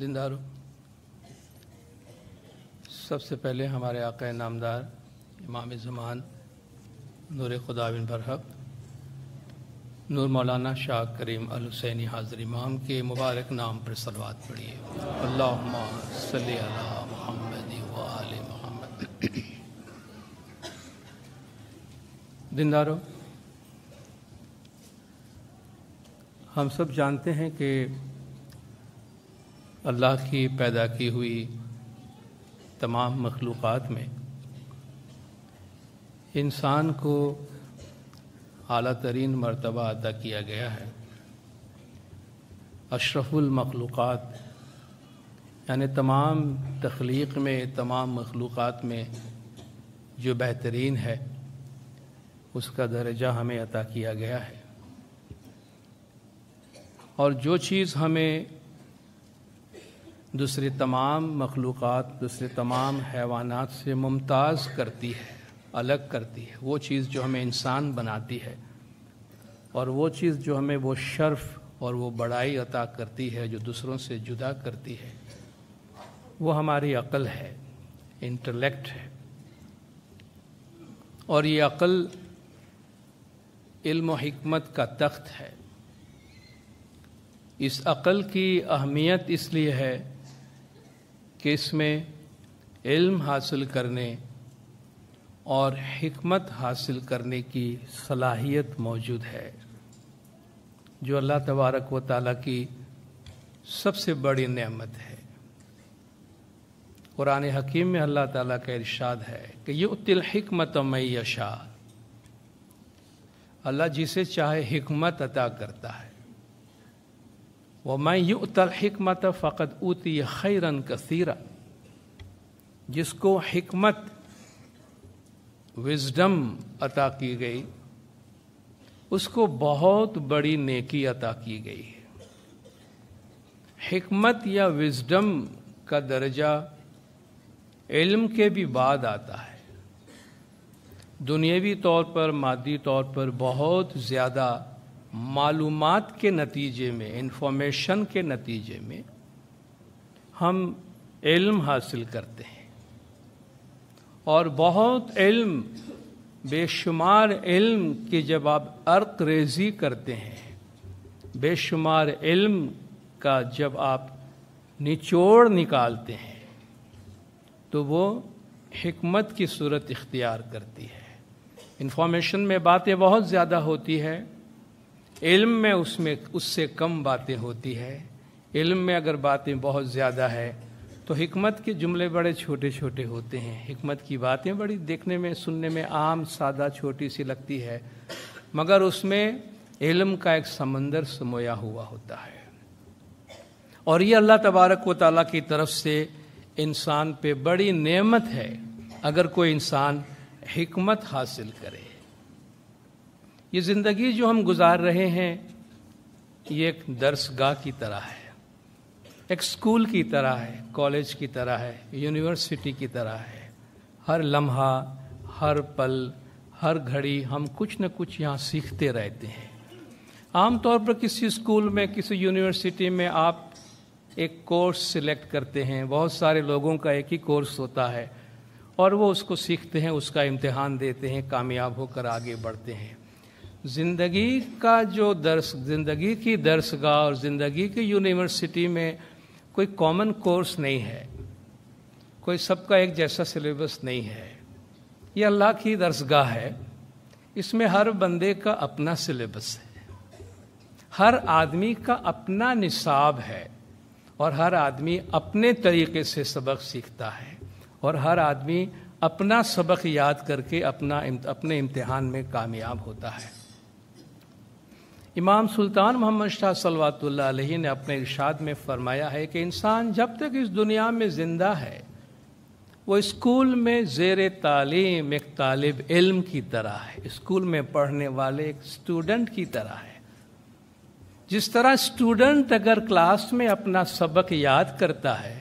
दिनदारों सबसे पहले हमारे आका नामदार इमाम ज़मान नूर खुदाबिन बरहक नूर मौलाना शाह करीम अल हुसैनी हाजिर इमाम के मुबारक नाम पर सलवात पढ़िए अल्लाह महमद दिनदारों हम सब जानते हैं कि अल्लाह की पैदा की हुई तमाम मखलूक़ में इंसान को अली तरीन मरतबा अदा किया गया है अशरफुलमखलूक़ यानि तमाम तख्लीक में तमाम मखलूक़ में जो बेहतरीन है उसका दर्जा हमें अता किया गया है और जो चीज़ हमें दूसरे तमाम मखलूक़ दूसरे तमाम हैवानात से मुमताज़ करती है अलग करती है वो चीज़ जो हमें इंसान बनाती है और वो चीज़ जो हमें वो शर्फ और वो बड़ाई अता करती है जो दूसरों से जुदा करती है वो हमारी अक़ल है इंटेलेक्ट है और ये अक़ल इल्म हिकमत का तख्त है इस अक़ल की अहमियत इसलिए है कि इसमें इल्म हासिल करने और हमत हासिल करने की सलाहियत मौजूद है जो अल्लाह तबारक व ताली की सबसे बड़ी नेमत है कुरान हकीम में अल्लाह ताला का इरशाद है कि ये तिल हमत मैशा अल्लाह जिसे चाहे हमत अता करता है व मैं यु युतल हमत फ़कत ऊती खैरन कसीरा जिसको हमत विजडम अता की गई उसको बहुत बड़ी नेकी अता की गई है हमत या विजडम का दर्जा इल्म के भी बाद आता है दुनियावी तौर पर मादी तौर पर बहुत ज़्यादा मालूम के नतीजे में इन्फॉर्मेशन के नतीजे में हम इल्म हासिल करते हैं और बहुत इल्म बेशुमार इल्म की जब आप अर्क रेजी करते हैं बेशुमार इल्म का जब आप निचोड़ निकालते हैं तो वो हमत की सूरत इख्तियार करती है इन्फॉर्मेशन में बातें बहुत ज़्यादा होती है इल्म में उसमें उससे कम बातें होती है इल्म में अगर बातें बहुत ज़्यादा है तो हमत के जुमले बड़े छोटे छोटे होते हैं हमत की बातें बड़ी देखने में सुनने में आम सादा छोटी सी लगती है मगर उसमें इल्म का एक समंदर समोया हुआ होता है और ये अल्लाह तबारक व ताली की तरफ से इंसान पे बड़ी नेमत है अगर कोई इंसान हमत हासिल करे ये ज़िंदगी जो हम गुजार रहे हैं ये एक दर्सगाह की तरह है एक स्कूल की तरह है कॉलेज की तरह है यूनिवर्सिटी की तरह है हर लम्हा हर पल हर घड़ी हम कुछ न कुछ यहाँ सीखते रहते हैं आमतौर पर किसी स्कूल में किसी यूनिवर्सिटी में आप एक कोर्स सिलेक्ट करते हैं बहुत सारे लोगों का एक ही कोर्स होता है और वो उसको सीखते हैं उसका इम्तिहान देते हैं कामयाब होकर आगे बढ़ते हैं ज़िंदगी का जो दर्श ज़िंदगी की दर्शगाह और ज़िंदगी की यूनिवर्सिटी में कोई कॉमन कोर्स नहीं है कोई सबका एक जैसा सिलेबस नहीं है ये अल्लाह की दर्शगाह है इसमें हर बंदे का अपना सिलेबस है हर आदमी का अपना निसाब है और हर आदमी अपने तरीके से सबक सीखता है और हर आदमी अपना सबक याद करके अपना अपने इम्तिहान में कामयाब होता है इमाम सुल्तान मोहम्मद शाह सलवातुल्ल ने अपने इर्शाद में फरमाया है कि इंसान जब तक इस दुनिया में ज़िंदा है वो स्कूल में जेर तालीम एक तालब इल्म की तरह है स्कूल में पढ़ने वाले एक स्टूडेंट की तरह है जिस तरह स्टूडेंट अगर क्लास में अपना सबक याद करता है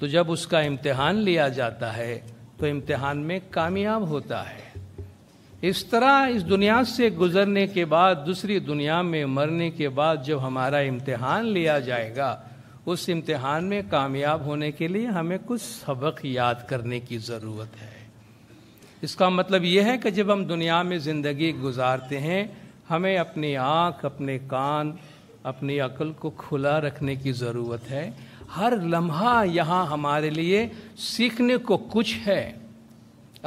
तो जब उसका इम्तहान लिया जाता है तो इम्तहान में कामयाब होता है इस तरह इस दुनिया से गुजरने के बाद दूसरी दुनिया में मरने के बाद जब हमारा इम्तिहान लिया जाएगा उस इम्तिहान में कामयाब होने के लिए हमें कुछ सबक याद करने की ज़रूरत है इसका मतलब यह है कि जब हम दुनिया में ज़िंदगी गुजारते हैं हमें अपनी आँख अपने कान अपनी अकल को खुला रखने की ज़रूरत है हर लम्हा यहाँ हमारे लिए सीखने को कुछ है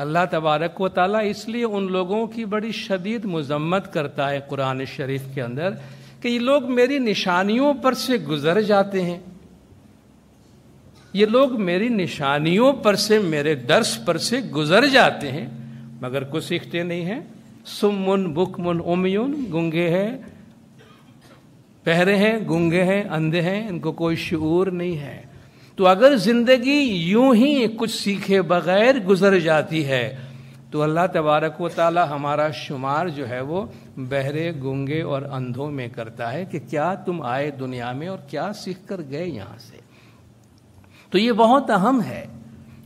अल्लाह तबारक व ताली इसलिए उन लोगों की बड़ी शदीद मजम्मत करता है कुरान शरीफ के अंदर कि ये लोग मेरी निशानियों पर से गुजर जाते हैं ये लोग मेरी निशानियों पर से मेरे दर्श पर से गुजर जाते हैं मगर कुछ सीखते नहीं हैं सुमुन बुकमुन उमयुन गुंगे हैं पहरे हैं गुंगे हैं अंधे हैं इनको कोई शूर नहीं है तो अगर जिंदगी यूं ही कुछ सीखे बगैर गुजर जाती है तो अल्लाह तबारक व हमारा शुमार जो है वो बहरे गंगे और अंधों में करता है कि क्या तुम आए दुनिया में और क्या सीख कर गए यहाँ से तो ये बहुत अहम है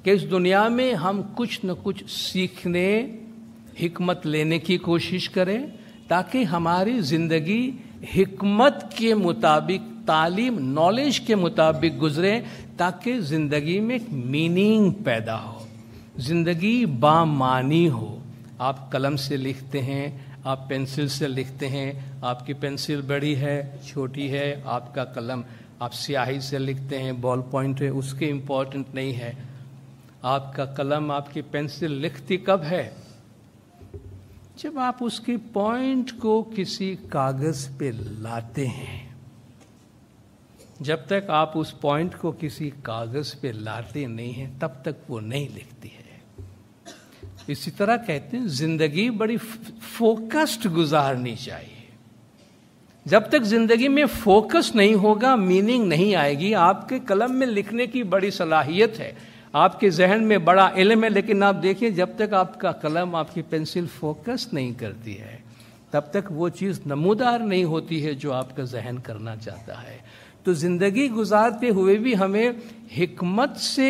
कि इस दुनिया में हम कुछ न कुछ सीखने हिकमत लेने की कोशिश करें ताकि हमारी ज़िंदगी हिकमत के मुताबिक तालीम नॉलेज के मुताबिक गुजरे ताकि ज़िंदगी में एक मीनिंग पैदा हो ज़िंदगी बामानी हो आप कलम से लिखते हैं आप पेंसिल से लिखते हैं आपकी पेंसिल बड़ी है छोटी है आपका कलम आप स्याही से लिखते हैं बॉल पॉइंट है उसके इम्पॉर्टेंट नहीं है आपका कलम आपकी पेंसिल लिखती कब है जब आप उसके पॉइंट को किसी कागज पे लाते हैं जब तक आप उस पॉइंट को किसी कागज पे लाते नहीं हैं तब तक वो नहीं लिखती है इसी तरह कहते हैं जिंदगी बड़ी फोकस्ड गुजारनी चाहिए जब तक जिंदगी में फोकस नहीं होगा मीनिंग नहीं आएगी आपके कलम में लिखने की बड़ी सलाहियत है आपके जहन में बड़ा इलम है लेकिन आप देखिए जब तक आपका कलम आपकी पेंसिल फोकस नहीं करती है तब तक वो चीज़ नमोदार नहीं होती है जो आपका जहन करना चाहता है तो जिंदगी गुजारते हुए भी हमें हिकमत से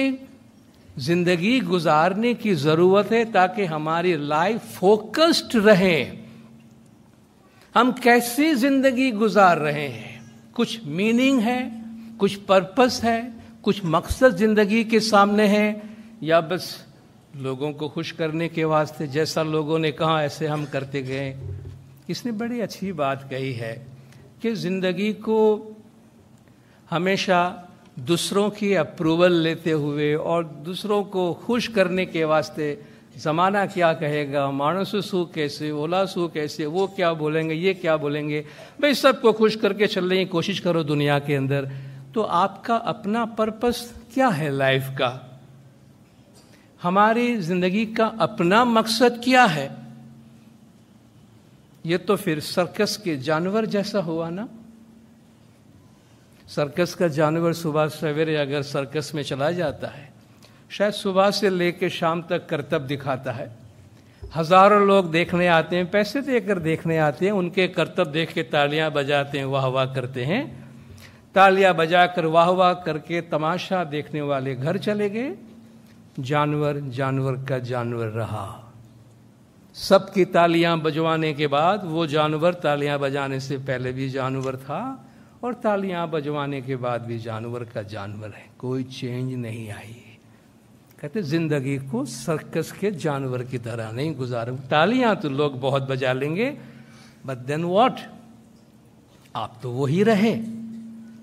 जिंदगी गुजारने की जरूरत है ताकि हमारी लाइफ फोकस्ड रहे हम कैसे जिंदगी गुजार रहे हैं कुछ मीनिंग है कुछ पर्पस है कुछ मकसद जिंदगी के सामने है या बस लोगों को खुश करने के वास्ते जैसा लोगों ने कहा ऐसे हम करते गए इसने बड़ी अच्छी बात कही है कि जिंदगी को हमेशा दूसरों की अप्रूवल लेते हुए और दूसरों को खुश करने के वास्ते ज़माना क्या कहेगा मानस सु कैसे ओला सु कैसे वो क्या बोलेंगे ये क्या बोलेंगे भाई सबको खुश करके चलने की कोशिश करो दुनिया के अंदर तो आपका अपना पर्पस क्या है लाइफ का हमारी जिंदगी का अपना मकसद क्या है ये तो फिर सर्कस के जानवर जैसा हुआ ना सर्कस का जानवर सुबह सवेरे अगर सर्कस में चला जाता है शायद सुबह से ले शाम तक करतब दिखाता है हजारों लोग देखने आते हैं पैसे देकर देखने आते हैं उनके करतब देख के तालियां बजाते हैं वाह वाह करते हैं तालियां बजाकर वाह वाह करके तमाशा देखने वाले घर चले गए जानवर जानवर का जानवर रहा सबकी तालियां बजवाने के बाद वो जानवर तालियां बजाने से पहले भी जानवर था और तालियां बजवाने के बाद भी जानवर का जानवर है कोई चेंज नहीं आई कहते जिंदगी को सर्कस के जानवर की तरह नहीं गुजार तालियां तो लोग बहुत बजा लेंगे बट देन वॉट आप तो वही रहे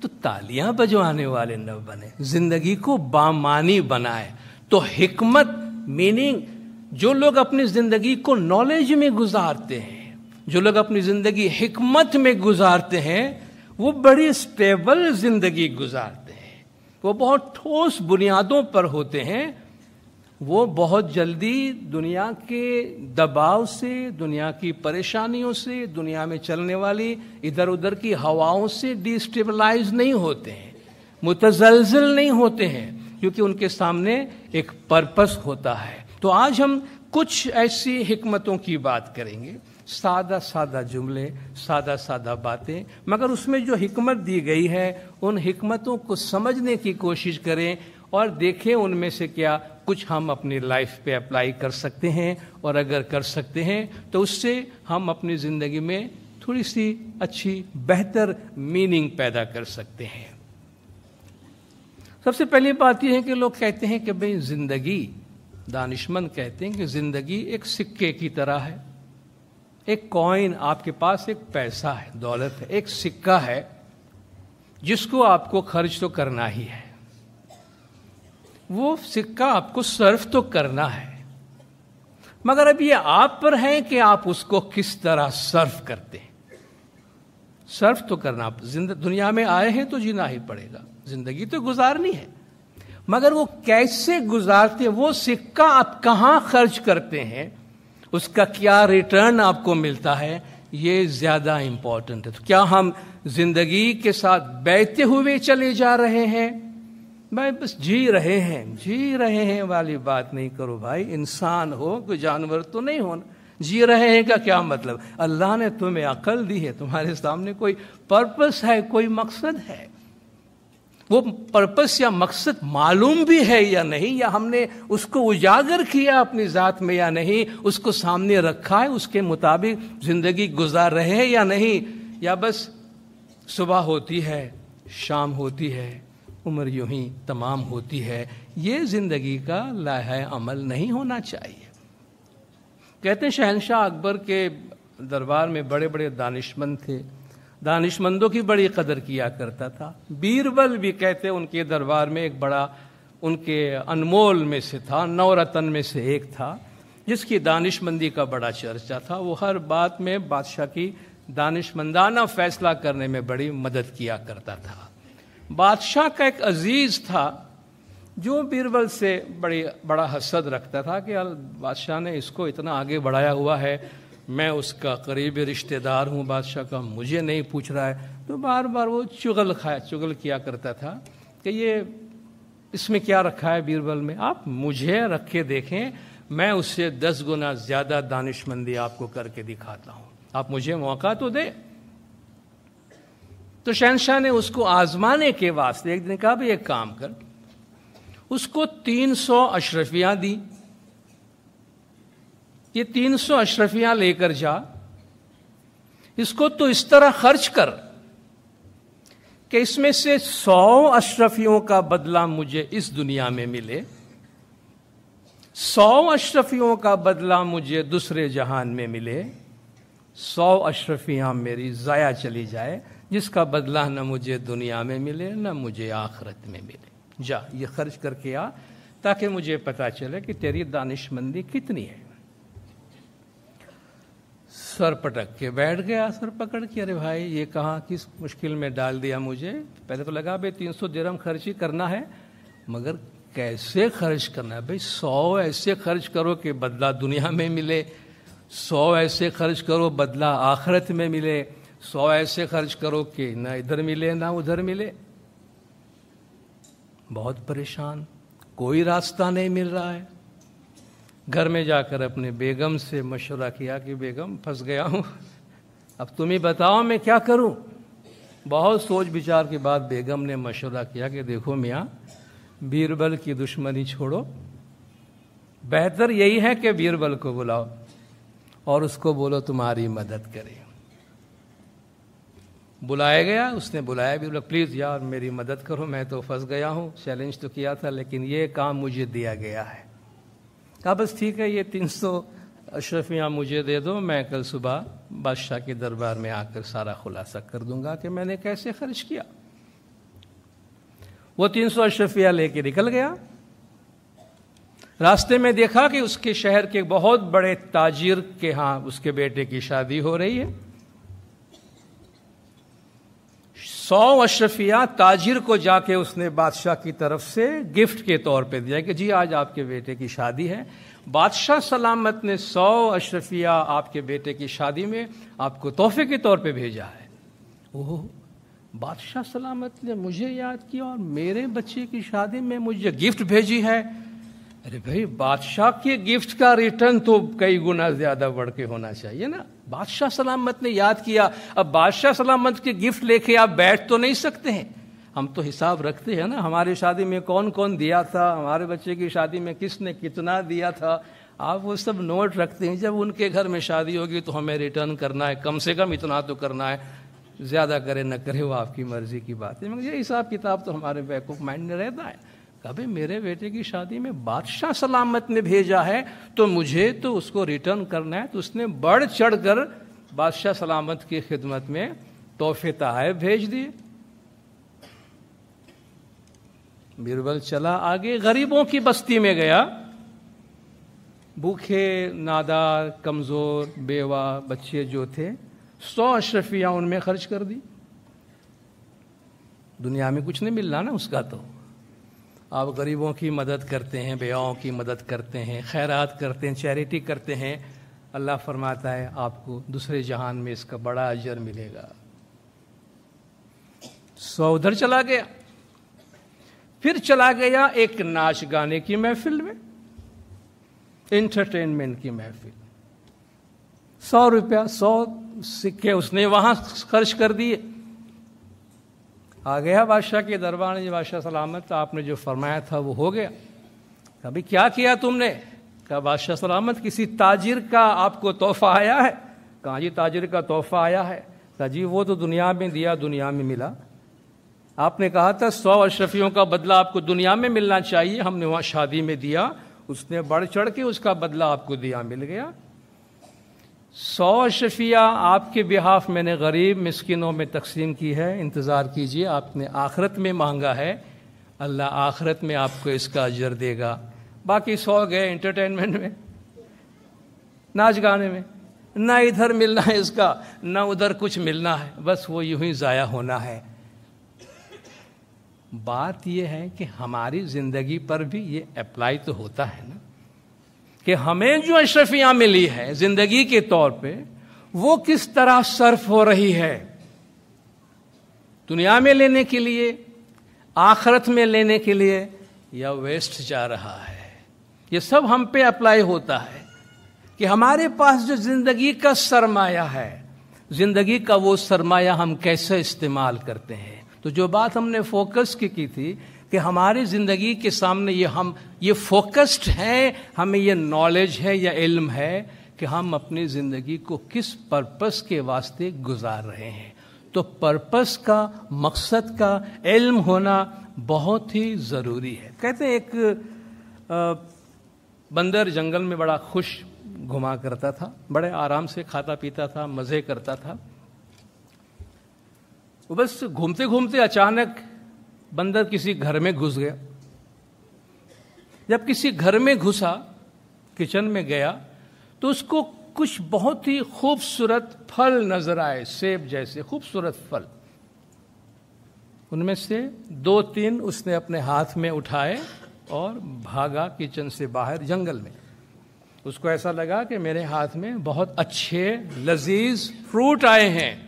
तो तालियां बजवाने वाले न बने जिंदगी को बामानी बनाए तो हिकमत मीनिंग जो लोग अपनी जिंदगी को नॉलेज में गुजारते हैं जो लोग अपनी जिंदगी हिकमत में गुजारते हैं वो बड़ी स्टेबल जिंदगी गुजारते हैं वो बहुत ठोस बुनियादों पर होते हैं वो बहुत जल्दी दुनिया के दबाव से दुनिया की परेशानियों से दुनिया में चलने वाली इधर उधर की हवाओं से डिस्टेबलाइज नहीं होते हैं मुतजलजल नहीं होते हैं क्योंकि उनके सामने एक पर्पस होता है तो आज हम कुछ ऐसी हिकमतों की बात करेंगे सादा सादा जुमले सादा सादा बातें मगर उसमें जो हिकमत दी गई है उन हिकमतों को समझने की कोशिश करें और देखें उनमें से क्या कुछ हम अपनी लाइफ पे अप्लाई कर सकते हैं और अगर कर सकते हैं तो उससे हम अपनी ज़िंदगी में थोड़ी सी अच्छी बेहतर मीनिंग पैदा कर सकते हैं सबसे पहली बात यह है कि लोग कहते हैं कि भाई ज़िंदगी दानिशमंद कहते हैं कि ज़िंदगी एक सिक्के की तरह है एक कॉइन आपके पास एक पैसा है दौलत है एक सिक्का है जिसको आपको खर्च तो करना ही है वो सिक्का आपको सर्व तो करना है मगर अब ये आप पर है कि आप उसको किस तरह सर्व करते हैं सर्व तो करना आप दुनिया में आए हैं तो जीना ही पड़ेगा जिंदगी तो गुजारनी है मगर वो कैसे गुजारते वो सिक्का आप कहां खर्च करते हैं उसका क्या रिटर्न आपको मिलता है ये ज़्यादा इंपॉर्टेंट है तो क्या हम जिंदगी के साथ बहते हुए चले जा रहे हैं भाई बस जी रहे हैं जी रहे हैं वाली बात नहीं करो भाई इंसान हो कोई जानवर तो नहीं हो जी रहे हैं का क्या मतलब अल्लाह ने तुम्हें अकल दी है तुम्हारे सामने कोई पर्पस है कोई मकसद है वो पर्पस या मकसद मालूम भी है या नहीं या हमने उसको उजागर किया अपनी ज़ात में या नहीं उसको सामने रखा है उसके मुताबिक जिंदगी गुजार रहे हैं या नहीं या बस सुबह होती है शाम होती है उम्र यूं ही तमाम होती है ये जिंदगी का लाह अमल नहीं होना चाहिए कहते हैं शहनशाह अकबर के दरबार में बड़े बड़े दानिशमंद थे दानिशमंदों की बड़ी कदर किया करता था बीरबल भी कहते उनके दरबार में एक बड़ा उनके अनमोल में से था नवरत्न में से एक था जिसकी दानिशमंदी का बड़ा चर्चा था वो हर बात में बादशाह की दानिशमंदाना फैसला करने में बड़ी मदद किया करता था बादशाह का एक अजीज़ था जो बीरबल से बड़ी बड़ा हसद रखता था कि यार बादशाह ने इसको इतना आगे बढ़ाया हुआ है मैं उसका करीबी रिश्तेदार हूँ बादशाह का मुझे नहीं पूछ रहा है तो बार बार वो चुगल खाया चुगल किया करता था कि ये इसमें क्या रखा है बीरबल में आप मुझे रख के देखें मैं उससे दस गुना ज़्यादा दानिशमंदी आपको करके दिखाता हूं आप मुझे मौका तो दे तो शहनशाह ने उसको आजमाने के वास्ते एक दिन कहा भाई एक काम कर उसको तीन सौ अशरफिया दी ये तीन सौ अशरफियां लेकर जा इसको तो इस तरह खर्च कर कि इसमें से सौ अशरफियों का बदला मुझे इस दुनिया में मिले सौ अशरफियों का बदला मुझे दूसरे जहान में मिले सौ अशरफियां मेरी ज़ाया चली जाए जिसका बदला न मुझे दुनिया में मिले न मुझे आखरत में मिले जा ये खर्च करके आ ताकि मुझे पता चले कि तेरी दानिशमंदी कितनी है सर पटक के बैठ गया सर पकड़ के अरे भाई ये कहाँ किस मुश्किल में डाल दिया मुझे पहले तो लगा भाई तीन सौ दिरम खर्च ही करना है मगर कैसे खर्च करना है भाई सौ ऐसे खर्च करो कि बदला दुनिया में मिले सौ ऐसे खर्च करो बदला आखरत में मिले सौ ऐसे खर्च करो कि ना इधर मिले ना उधर मिले बहुत परेशान कोई रास्ता नहीं मिल रहा है घर में जाकर अपने बेगम से मशवरा किया कि बेगम फंस गया हूँ अब तुम ही बताओ मैं क्या करूँ बहुत सोच विचार के बाद बेगम ने मशवरा किया कि देखो मियाँ बीरबल की दुश्मनी छोड़ो बेहतर यही है कि बीरबल को बुलाओ और उसको बोलो तुम्हारी मदद करे बुलाया गया उसने बुलाया भी बोला प्लीज़ यार मेरी मदद करो मैं तो फंस गया हूँ चैलेंज तो किया था लेकिन ये काम मुझे दिया गया है कहा बस ठीक है ये तीन सौ अशरफियाँ मुझे दे दो मैं कल सुबह बादशाह के दरबार में आकर सारा खुलासा कर दूंगा कि मैंने कैसे खर्च किया वो तीन सौ अशरफिया लेके निकल गया रास्ते में देखा कि उसके शहर के बहुत बड़े ताजिर के यहाँ उसके बेटे की शादी हो रही है सौ अशरफिया ताजिर को जाके उसने बादशाह की तरफ से गिफ्ट के तौर पे दिया कि जी आज आपके बेटे की शादी है बादशाह सलामत ने सौ अशरफिया आपके बेटे की शादी में आपको तोहफे के तौर पे भेजा है ओह बादशाह सलामत ने मुझे याद किया और मेरे बच्चे की शादी में मुझे गिफ्ट भेजी है अरे भाई बादशाह के गिफ्ट का रिटर्न तो कई गुना ज्यादा बढ़ के होना चाहिए ना बादशाह सलामत ने याद किया अब बादशाह सलामत के गिफ्ट लेके आप बैठ तो नहीं सकते हैं हम तो हिसाब रखते हैं ना हमारी शादी में कौन कौन दिया था हमारे बच्चे की शादी में किसने कितना दिया था आप वो सब नोट रखते हैं जब उनके घर में शादी होगी तो हमें रिटर्न करना है कम से कम इतना तो करना है ज़्यादा करे न करे वो आपकी मर्ज़ी की बात है मगर ये हिसाब किताब तो हमारे बैक ऑफ माइंड में रहता है अबे मेरे बेटे की शादी में बादशाह सलामत ने भेजा है तो मुझे तो उसको रिटर्न करना है तो उसने बढ़ चढ़ कर बादशाह सलामत की खिदमत में तोहफे तहायब भेज दिए बीरबल चला आगे गरीबों की बस्ती में गया भूखे नादार कमज़ोर बेवा बच्चे जो थे सौ अशरफिया उनमें खर्च कर दी दुनिया में कुछ नहीं मिल रहा ना उसका तो आप गरीबों की मदद करते हैं बेवाओं की मदद करते हैं खैरात करते हैं चैरिटी करते हैं अल्लाह फरमाता है आपको दूसरे जहान में इसका बड़ा अजर मिलेगा सौ उधर चला गया फिर चला गया एक नाच गाने की महफिल में इंटरटेनमेंट की महफिल सौ रुपया सौ सिक्के उसने वहां खर्च कर दिए आ गया बादशाह के दरबार में बादशाह सलामत तो आपने जो फरमाया था वो हो गया कभी क्या किया तुमने कहा बादशाह सलामत किसी ताजिर का आपको तोहफा आया है कहाँ जी ताजिर का तोहफा आया है कहा जी वो तो दुनिया में दिया दुनिया में मिला आपने कहा था सौ अशरफियों का बदला आपको दुनिया में मिलना चाहिए हमने वहाँ शादी में दिया उसने बढ़ चढ़ के उसका बदला आपको दिया मिल गया सौ शफिया आपके बिहाफ मैंने गरीब मिसकिनों में तकसीम की है इंतज़ार कीजिए आपने आखरत में मांगा है अल्लाह आखरत में आपको इसका अजर देगा बाकी सौ गए एंटरटेनमेंट में नाच गाने में ना इधर मिलना है इसका ना उधर कुछ मिलना है बस वो यूं ही ज़ाया होना है बात यह है कि हमारी ज़िंदगी पर भी ये अप्लाई तो होता है ना कि हमें जो अशरफियां मिली है जिंदगी के तौर पे वो किस तरह सर्फ हो रही है दुनिया में लेने के लिए आखरत में लेने के लिए या वेस्ट जा रहा है ये सब हम पे अप्लाई होता है कि हमारे पास जो जिंदगी का सरमाया है जिंदगी का वो सरमाया हम कैसे इस्तेमाल करते हैं तो जो बात हमने फोकस की की थी कि हमारे ज़िंदगी के सामने ये हम ये फोकस्ड हैं हमें ये नॉलेज है या इल्म है कि हम अपनी ज़िंदगी को किस पर्पस के वास्ते गुजार रहे हैं तो पर्पस का मकसद का इल्म होना बहुत ही ज़रूरी है कहते हैं एक बंदर जंगल में बड़ा खुश घुमा करता था बड़े आराम से खाता पीता था मज़े करता था बस घूमते घूमते अचानक बंदर किसी घर में घुस गया जब किसी घर में घुसा किचन में गया तो उसको कुछ बहुत ही खूबसूरत फल नजर आए सेब जैसे खूबसूरत फल उनमें से दो तीन उसने अपने हाथ में उठाए और भागा किचन से बाहर जंगल में उसको ऐसा लगा कि मेरे हाथ में बहुत अच्छे लजीज फ्रूट आए हैं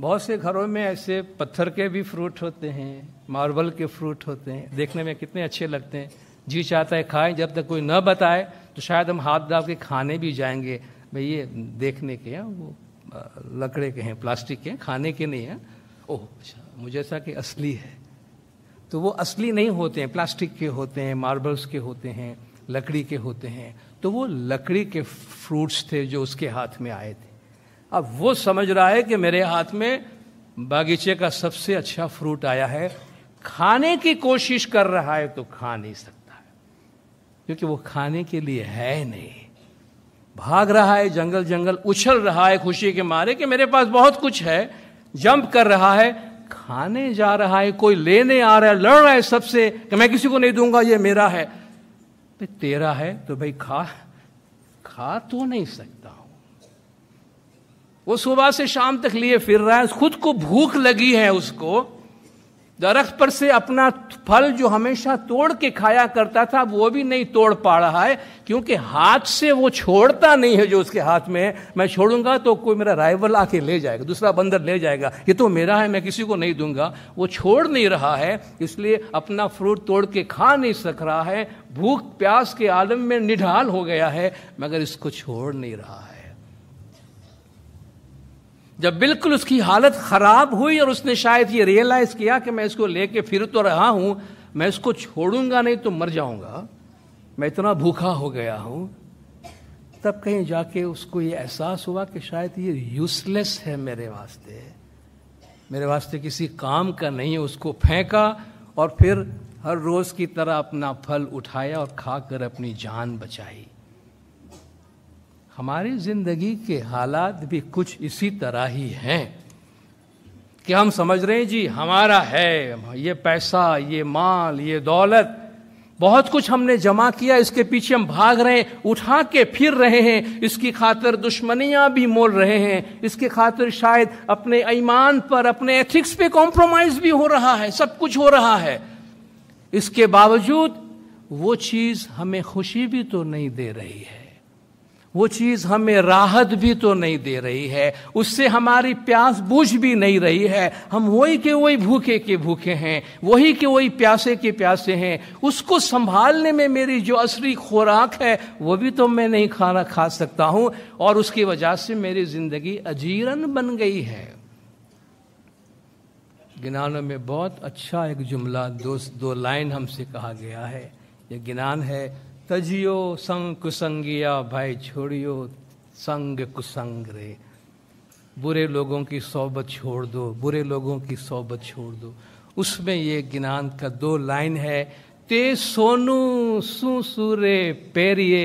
बहुत से घरों में ऐसे पत्थर के भी फ्रूट होते हैं मार्बल के फ्रूट होते हैं देखने में कितने अच्छे लगते हैं जी चाहता है खाएं जब तक कोई न बताए तो शायद हम हाथ डाल के खाने भी जाएंगे भाई ये देखने के हैं वो लकड़े के हैं प्लास्टिक के हैं खाने के नहीं हैं ओह अच्छा मुझे ऐसा कि असली है तो वो असली नहीं होते हैं प्लास्टिक के होते हैं मार्बल्स के होते हैं लकड़ी के होते हैं तो वो लकड़ी के फ्रूट्स थे जो उसके हाथ में आए थे अब वो समझ रहा है कि मेरे हाथ में बागीचे का सबसे अच्छा फ्रूट आया है खाने की कोशिश कर रहा है तो खा नहीं सकता है क्योंकि वो खाने के लिए है नहीं भाग रहा है जंगल जंगल उछल रहा है खुशी के मारे कि मेरे पास बहुत कुछ है जंप कर रहा है खाने जा रहा है कोई लेने आ रहा है लड़ रहा है सबसे कि मैं किसी को नहीं दूंगा ये मेरा है तेरा है तो भाई खा खा तो नहीं सकता वो सुबह से शाम तक लिए फिर रहा है खुद को भूख लगी है उसको दरख्त पर से अपना फल जो हमेशा तोड़ के खाया करता था वो भी नहीं तोड़ पा रहा है क्योंकि हाथ से वो छोड़ता नहीं है जो उसके हाथ में है मैं छोड़ूंगा तो कोई मेरा राइवल आके ले जाएगा दूसरा बंदर ले जाएगा ये तो मेरा है मैं किसी को नहीं दूंगा वो छोड़ नहीं रहा है इसलिए अपना फ्रूट तोड़ के खा नहीं सक रहा है भूख प्यास के आलम में निढाल हो गया है मगर इसको छोड़ नहीं रहा है जब बिल्कुल उसकी हालत ख़राब हुई और उसने शायद ये रियलाइज़ किया कि मैं इसको लेके फिर तो रहा हूँ मैं इसको छोड़ूंगा नहीं तो मर जाऊंगा मैं इतना भूखा हो गया हूँ तब कहीं जाके उसको ये एहसास हुआ कि शायद ये यूज़लेस है मेरे वास्ते मेरे वास्ते किसी काम का नहीं उसको फेंका और फिर हर रोज़ की तरह अपना फल उठाया और खाकर अपनी जान बचाई हमारी जिंदगी के हालात भी कुछ इसी तरह ही हैं कि हम समझ रहे हैं जी हमारा है ये पैसा ये माल ये दौलत बहुत कुछ हमने जमा किया इसके पीछे हम भाग रहे हैं उठा के फिर रहे हैं इसकी खातर दुश्मनियां भी मोल रहे हैं इसके खातर शायद अपने ईमान पर अपने एथिक्स पे कॉम्प्रोमाइज भी हो रहा है सब कुछ हो रहा है इसके बावजूद वो चीज हमें खुशी भी तो नहीं दे रही है वो चीज हमें राहत भी तो नहीं दे रही है उससे हमारी प्यास बुझ भी नहीं रही है हम वही के वही भूखे के भूखे हैं वही के वही प्यासे के प्यासे हैं उसको संभालने में मेरी जो असली खुराक है वो भी तो मैं नहीं खाना खा सकता हूं और उसकी वजह से मेरी जिंदगी अजीरन बन गई है ज्ञानों में बहुत अच्छा एक जुमला दो दो लाइन हमसे कहा गया है ये ज्ञान है तजियो संग कुसंगिया भाई छोड़ियो संग कुसंग रे बुरे लोगों की सोबत छोड़ दो बुरे लोगों की सोबत छोड़ दो उसमें ये ज्ञान का दो लाइन है ते सोनू सूरे पेरिए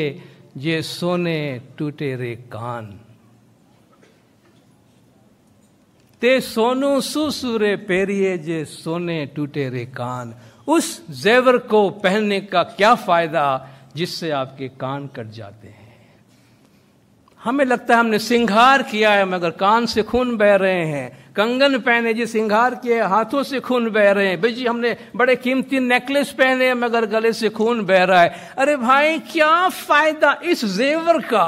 जे सोने टूटे रे कान ते सोनू सुसुरे पेरिए जे सोने टूटे रे कान उस जेवर को पहनने का क्या फायदा जिससे आपके कान कट जाते हैं हमें लगता है हमने सिंगार किया है मगर कान से खून बह रहे हैं कंगन पहने जी सिंगार किए हाथों से खून बह रहे हैं भाई जी हमने बड़े कीमती नेकलेस पहने हैं मगर गले से खून बह रहा है अरे भाई क्या फायदा इस जेवर का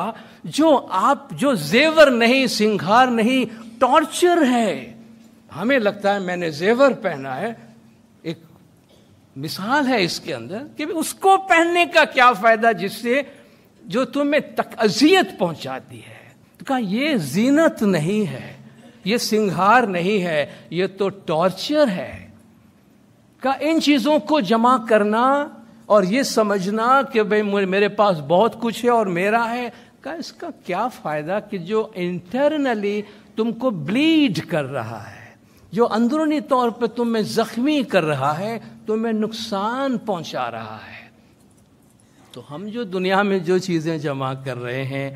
जो आप जो जेवर नहीं सिंगार नहीं टॉर्चर है हमें लगता है मैंने जेवर पहना है मिसाल है इसके अंदर कि उसको पहनने का क्या फायदा जिससे जो तुम्हें तक अजियत पहुंचाती है तो कहा ये जीनत नहीं है ये सिंगार नहीं है ये तो टॉर्चर है का इन चीजों को जमा करना और ये समझना कि भाई मेरे पास बहुत कुछ है और मेरा है का इसका क्या फायदा कि जो इंटरनली तुमको ब्लीड कर रहा है जो अंदरूनी तौर पर तुम्हें जख्मी कर रहा है तुम्हें नुकसान पहुंचा रहा है तो हम जो दुनिया में जो चीज़ें जमा कर रहे हैं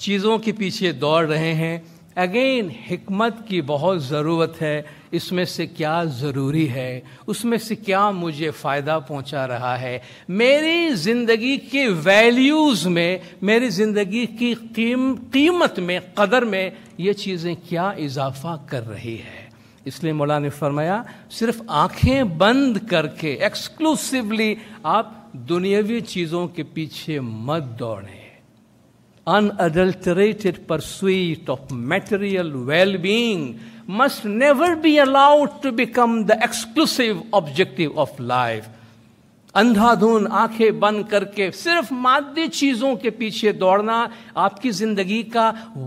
चीज़ों के पीछे दौड़ रहे हैं अगेन हमत की बहुत ज़रूरत है इसमें से क्या ज़रूरी है उसमें से क्या मुझे फ़ायदा पहुंचा रहा है मेरी ज़िंदगी के वैल्यूज़ में मेरी ज़िंदगी की कीमत में कदर में ये चीज़ें क्या इजाफा कर रही है इसलिए मौला ने फरमाया सिर्फ आंखें बंद करके एक्सक्लूसिवली आप दुनियावी चीज़ों के पीछे मत दौड़े unadulterated pursuit of material well being must never be allowed to become the exclusive objective of life अंधाधुन आंखें बंद करके सिर्फ माद्य चीजों के पीछे दौड़ना आपकी जिंदगी का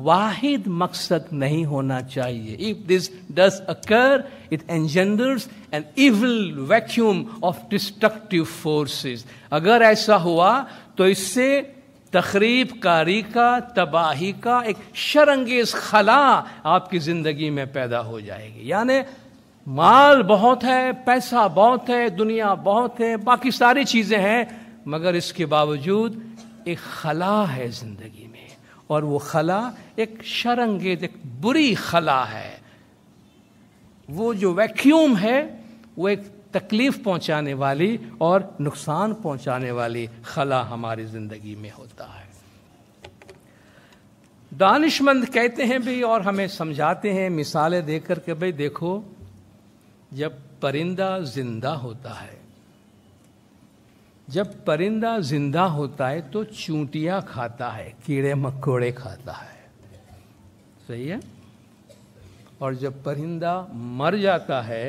वाहिद मकसद नहीं होना चाहिए if this does occur it engenders an evil vacuum of destructive forces अगर ऐसा हुआ तो इससे तकरीब कारी का तबाही का एक शरंगेज खला आपकी जिंदगी में पैदा हो जाएगी यानी माल बहुत है पैसा बहुत है दुनिया बहुत है बाकी सारी चीज़ें हैं मगर इसके बावजूद एक खला है ज़िंदगी में और वो खला एक शरंगेद एक बुरी खला है वो जो वैक्यूम है वो एक तकलीफ पहुंचाने वाली और नुकसान पहुंचाने वाली खला हमारी ज़िंदगी में होता है दानिशमंद कहते हैं भाई और हमें समझाते हैं मिसालें देकर के भाई देखो जब परिंदा जिंदा होता है जब परिंदा जिंदा होता है तो चूंटियाँ खाता है कीड़े मकोड़े खाता है सही है और जब परिंदा मर जाता है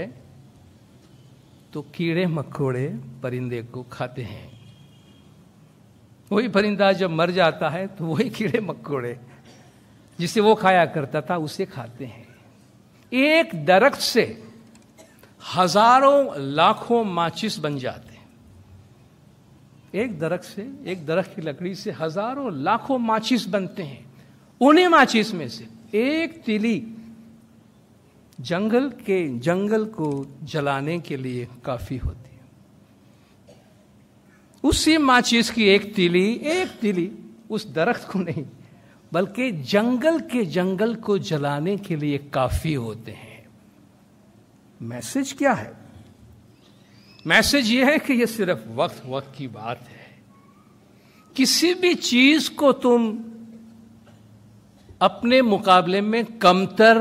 तो कीड़े मकोड़े परिंदे को खाते हैं वही परिंदा जब मर जाता है तो वही कीड़े मकोड़े जिसे वो खाया करता था उसे खाते हैं एक दरख्त से हजारों लाखों माचिस बन जाते हैं एक दरख्त से एक दरख की लकड़ी से हजारों लाखों माचिस बनते हैं उन्हीं माचिस में से एक तिली जंगल के जंगल को जलाने के लिए काफी होती है उसी माचिस की एक तिली एक तिली उस दरख्त को नहीं बल्कि जंगल के जंगल को जलाने के लिए काफी होते हैं मैसेज क्या है मैसेज यह है कि यह सिर्फ वक्त वक्त की बात है किसी भी चीज को तुम अपने मुकाबले में कमतर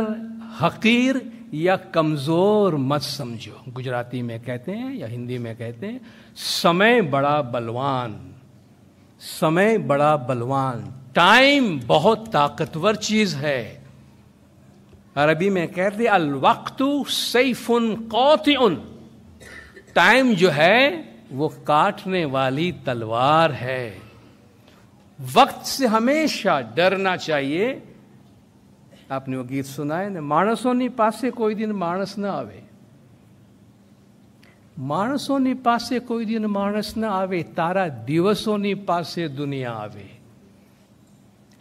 हकीर या कमजोर मत समझो गुजराती में कहते हैं या हिंदी में कहते हैं समय बड़ा बलवान समय बड़ा बलवान टाइम बहुत ताकतवर चीज है अरबी में कहते अल वक्त सैफुन उन टाइम जो है वो काटने वाली तलवार है वक्त से हमेशा डरना चाहिए आपने वो गीत सुना है ना ने कोई दिन मानस ना आवे मानसों ने पास कोई दिन मानस ना आवे तारा दिवसों ने पास दुनिया आवे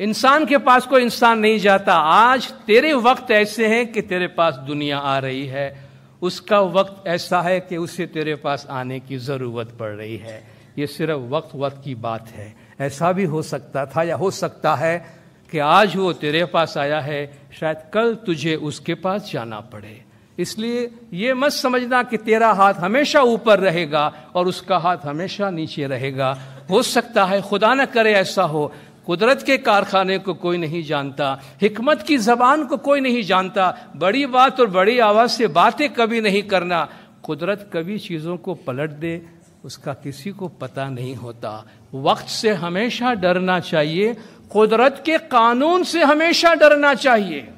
इंसान के पास कोई इंसान नहीं जाता आज तेरे वक्त ऐसे हैं कि तेरे पास दुनिया आ रही है उसका वक्त ऐसा है कि उसे तेरे पास आने की ज़रूरत पड़ रही है ये सिर्फ वक्त वक्त की बात है ऐसा भी हो सकता था या हो सकता है कि आज वो तेरे पास आया है शायद कल तुझे उसके पास जाना पड़े इसलिए ये मत समझना कि तेरा हाथ हमेशा ऊपर रहेगा और उसका हाथ हमेशा नीचे रहेगा हो सकता है खुदा न करे ऐसा हो कुदरत के कारखाने को कोई नहीं जानता हमत की जबान को कोई नहीं जानता बड़ी बात और बड़ी आवाज़ से बातें कभी नहीं करना कुदरत कभी चीज़ों को पलट दे उसका किसी को पता नहीं होता वक्त से हमेशा डरना चाहिए कुदरत के कानून से हमेशा डरना चाहिए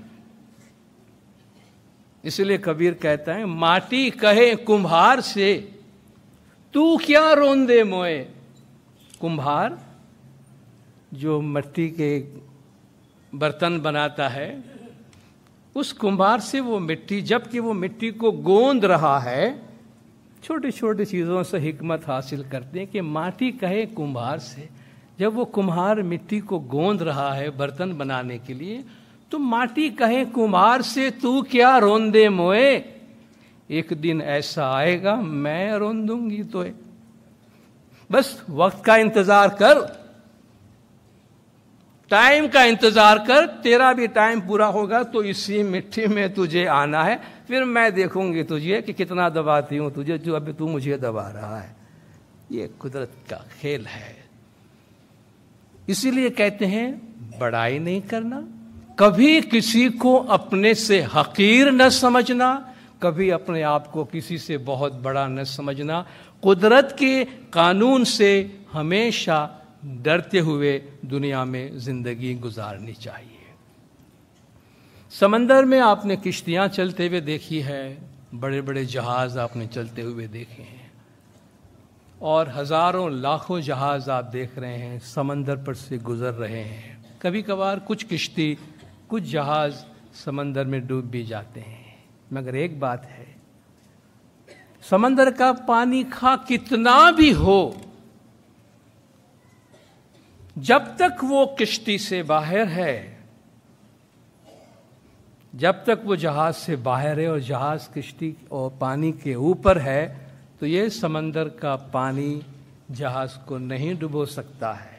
इसलिए कबीर कहता है माटी कहे कुम्हार से तू क्या रोंदे मोए कुम्हार जो मिट्टी के बर्तन बनाता है उस कुम्हार से वो मिट्टी जबकि वो मिट्टी को गोंद रहा है छोटी छोटी चीज़ों से हिकमत हासिल करते हैं कि माटी कहे कुम्हार से जब वो कुम्हार मिट्टी को गोंद रहा है बर्तन बनाने के लिए तो माटी कहे कुम्हार से तू क्या रोंदे मोए एक दिन ऐसा आएगा मैं रोन दूंगी तो बस वक्त का इंतजार कर टाइम का इंतजार कर तेरा भी टाइम पूरा होगा तो इसी मिट्टी में तुझे आना है फिर मैं देखूंगी तुझे कि कितना दबाती हूं तुझे जो अभी तू मुझे दबा रहा है ये कुदरत का खेल है इसीलिए कहते हैं बड़ाई नहीं करना कभी किसी को अपने से हकीर न समझना कभी अपने आप को किसी से बहुत बड़ा न समझना कुदरत के कानून से हमेशा डरते हुए दुनिया में जिंदगी गुजारनी चाहिए समंदर में आपने किश्तियां चलते हुए देखी है बड़े बड़े जहाज आपने चलते हुए देखे हैं और हजारों लाखों जहाज आप देख रहे हैं समंदर पर से गुजर रहे हैं कभी कभार कुछ किश्ती कुछ जहाज समंदर में डूब भी जाते हैं मगर एक बात है समंदर का पानी खा कितना भी हो जब तक वो किश्ती से बाहर है जब तक वो जहाज से बाहर है और जहाज किश्ती और पानी के ऊपर है तो ये समंदर का पानी जहाज को नहीं डुबो सकता है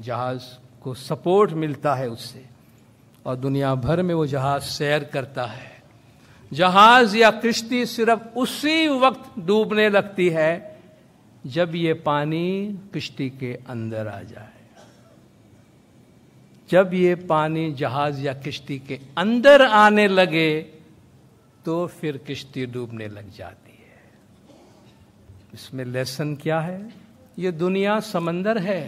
जहाज को सपोर्ट मिलता है उससे और दुनिया भर में वो जहाज सैर करता है जहाज या किश्ती सिर्फ उसी वक्त डूबने लगती है जब ये पानी किश्ती के अंदर आ जाए जब ये पानी जहाज या किश्ती के अंदर आने लगे तो फिर किश्ती डूबने लग जाती है इसमें लेसन क्या है ये दुनिया समंदर है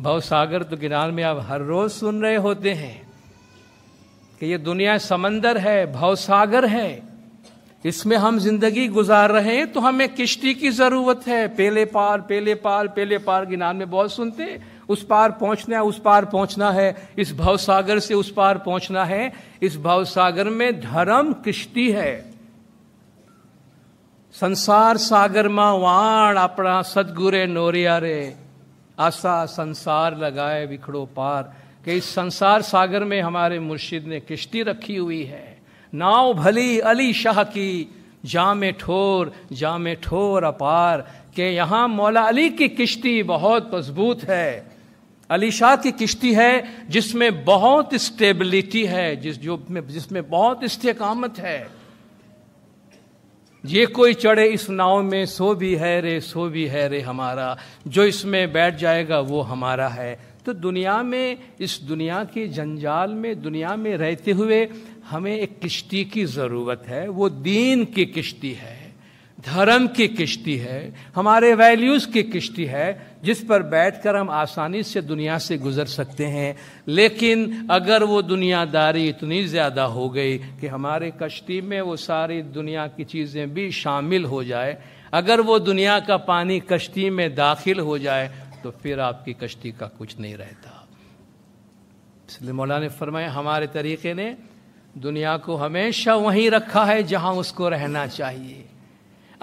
भवसागर तो किनार में आप हर रोज सुन रहे होते हैं कि ये दुनिया समंदर है भवसागर है इसमें हम जिंदगी गुजार रहे हैं तो हमें किश्ती की जरूरत है पेले पार पेले पार पेले पार गिनान में बहुत सुनते हैं उस पार पहुंचना है उस पार पहुंचना है इस भवसागर से उस पार पहुंचना है इस भवसागर में धर्म किश्ती है संसार सागर मा वाण अपना सदगुरे नोरिया रे आशा संसार लगाए बिखड़ो पार के इस संसार सागर में हमारे मुर्शिद ने किश्ती रखी हुई है नाव भली अली शाह की जामे ठोर जामे ठोर अपार के यहाँ मौला अली की किश्ती बहुत मजबूत है अली शाह की किश्ती है जिसमें बहुत स्टेबिलिटी है जिस जो में जिसमें बहुत इस्तेकामत है ये कोई चढ़े इस नाव में सो भी है रे सो भी है रे हमारा जो इसमें बैठ जाएगा वो हमारा है तो दुनिया में इस दुनिया के जंजाल में दुनिया में रहते हुए हमें एक किश्ती की ज़रूरत है वो दीन की किश्ती है धर्म की किश्ती है हमारे वैल्यूज की किश्ती है जिस पर बैठकर हम आसानी से दुनिया से गुजर सकते हैं लेकिन अगर वो दुनियादारी इतनी ज़्यादा हो गई कि हमारे कश्ती में वो सारी दुनिया की चीज़ें भी शामिल हो जाए अगर वो दुनिया का पानी कश्ती में दाखिल हो जाए तो फिर आपकी कश्ती का कुछ नहीं रहता इसलिए मौला ने फरमाया हमारे तरीके ने दुनिया को हमेशा वहीं रखा है जहां उसको रहना चाहिए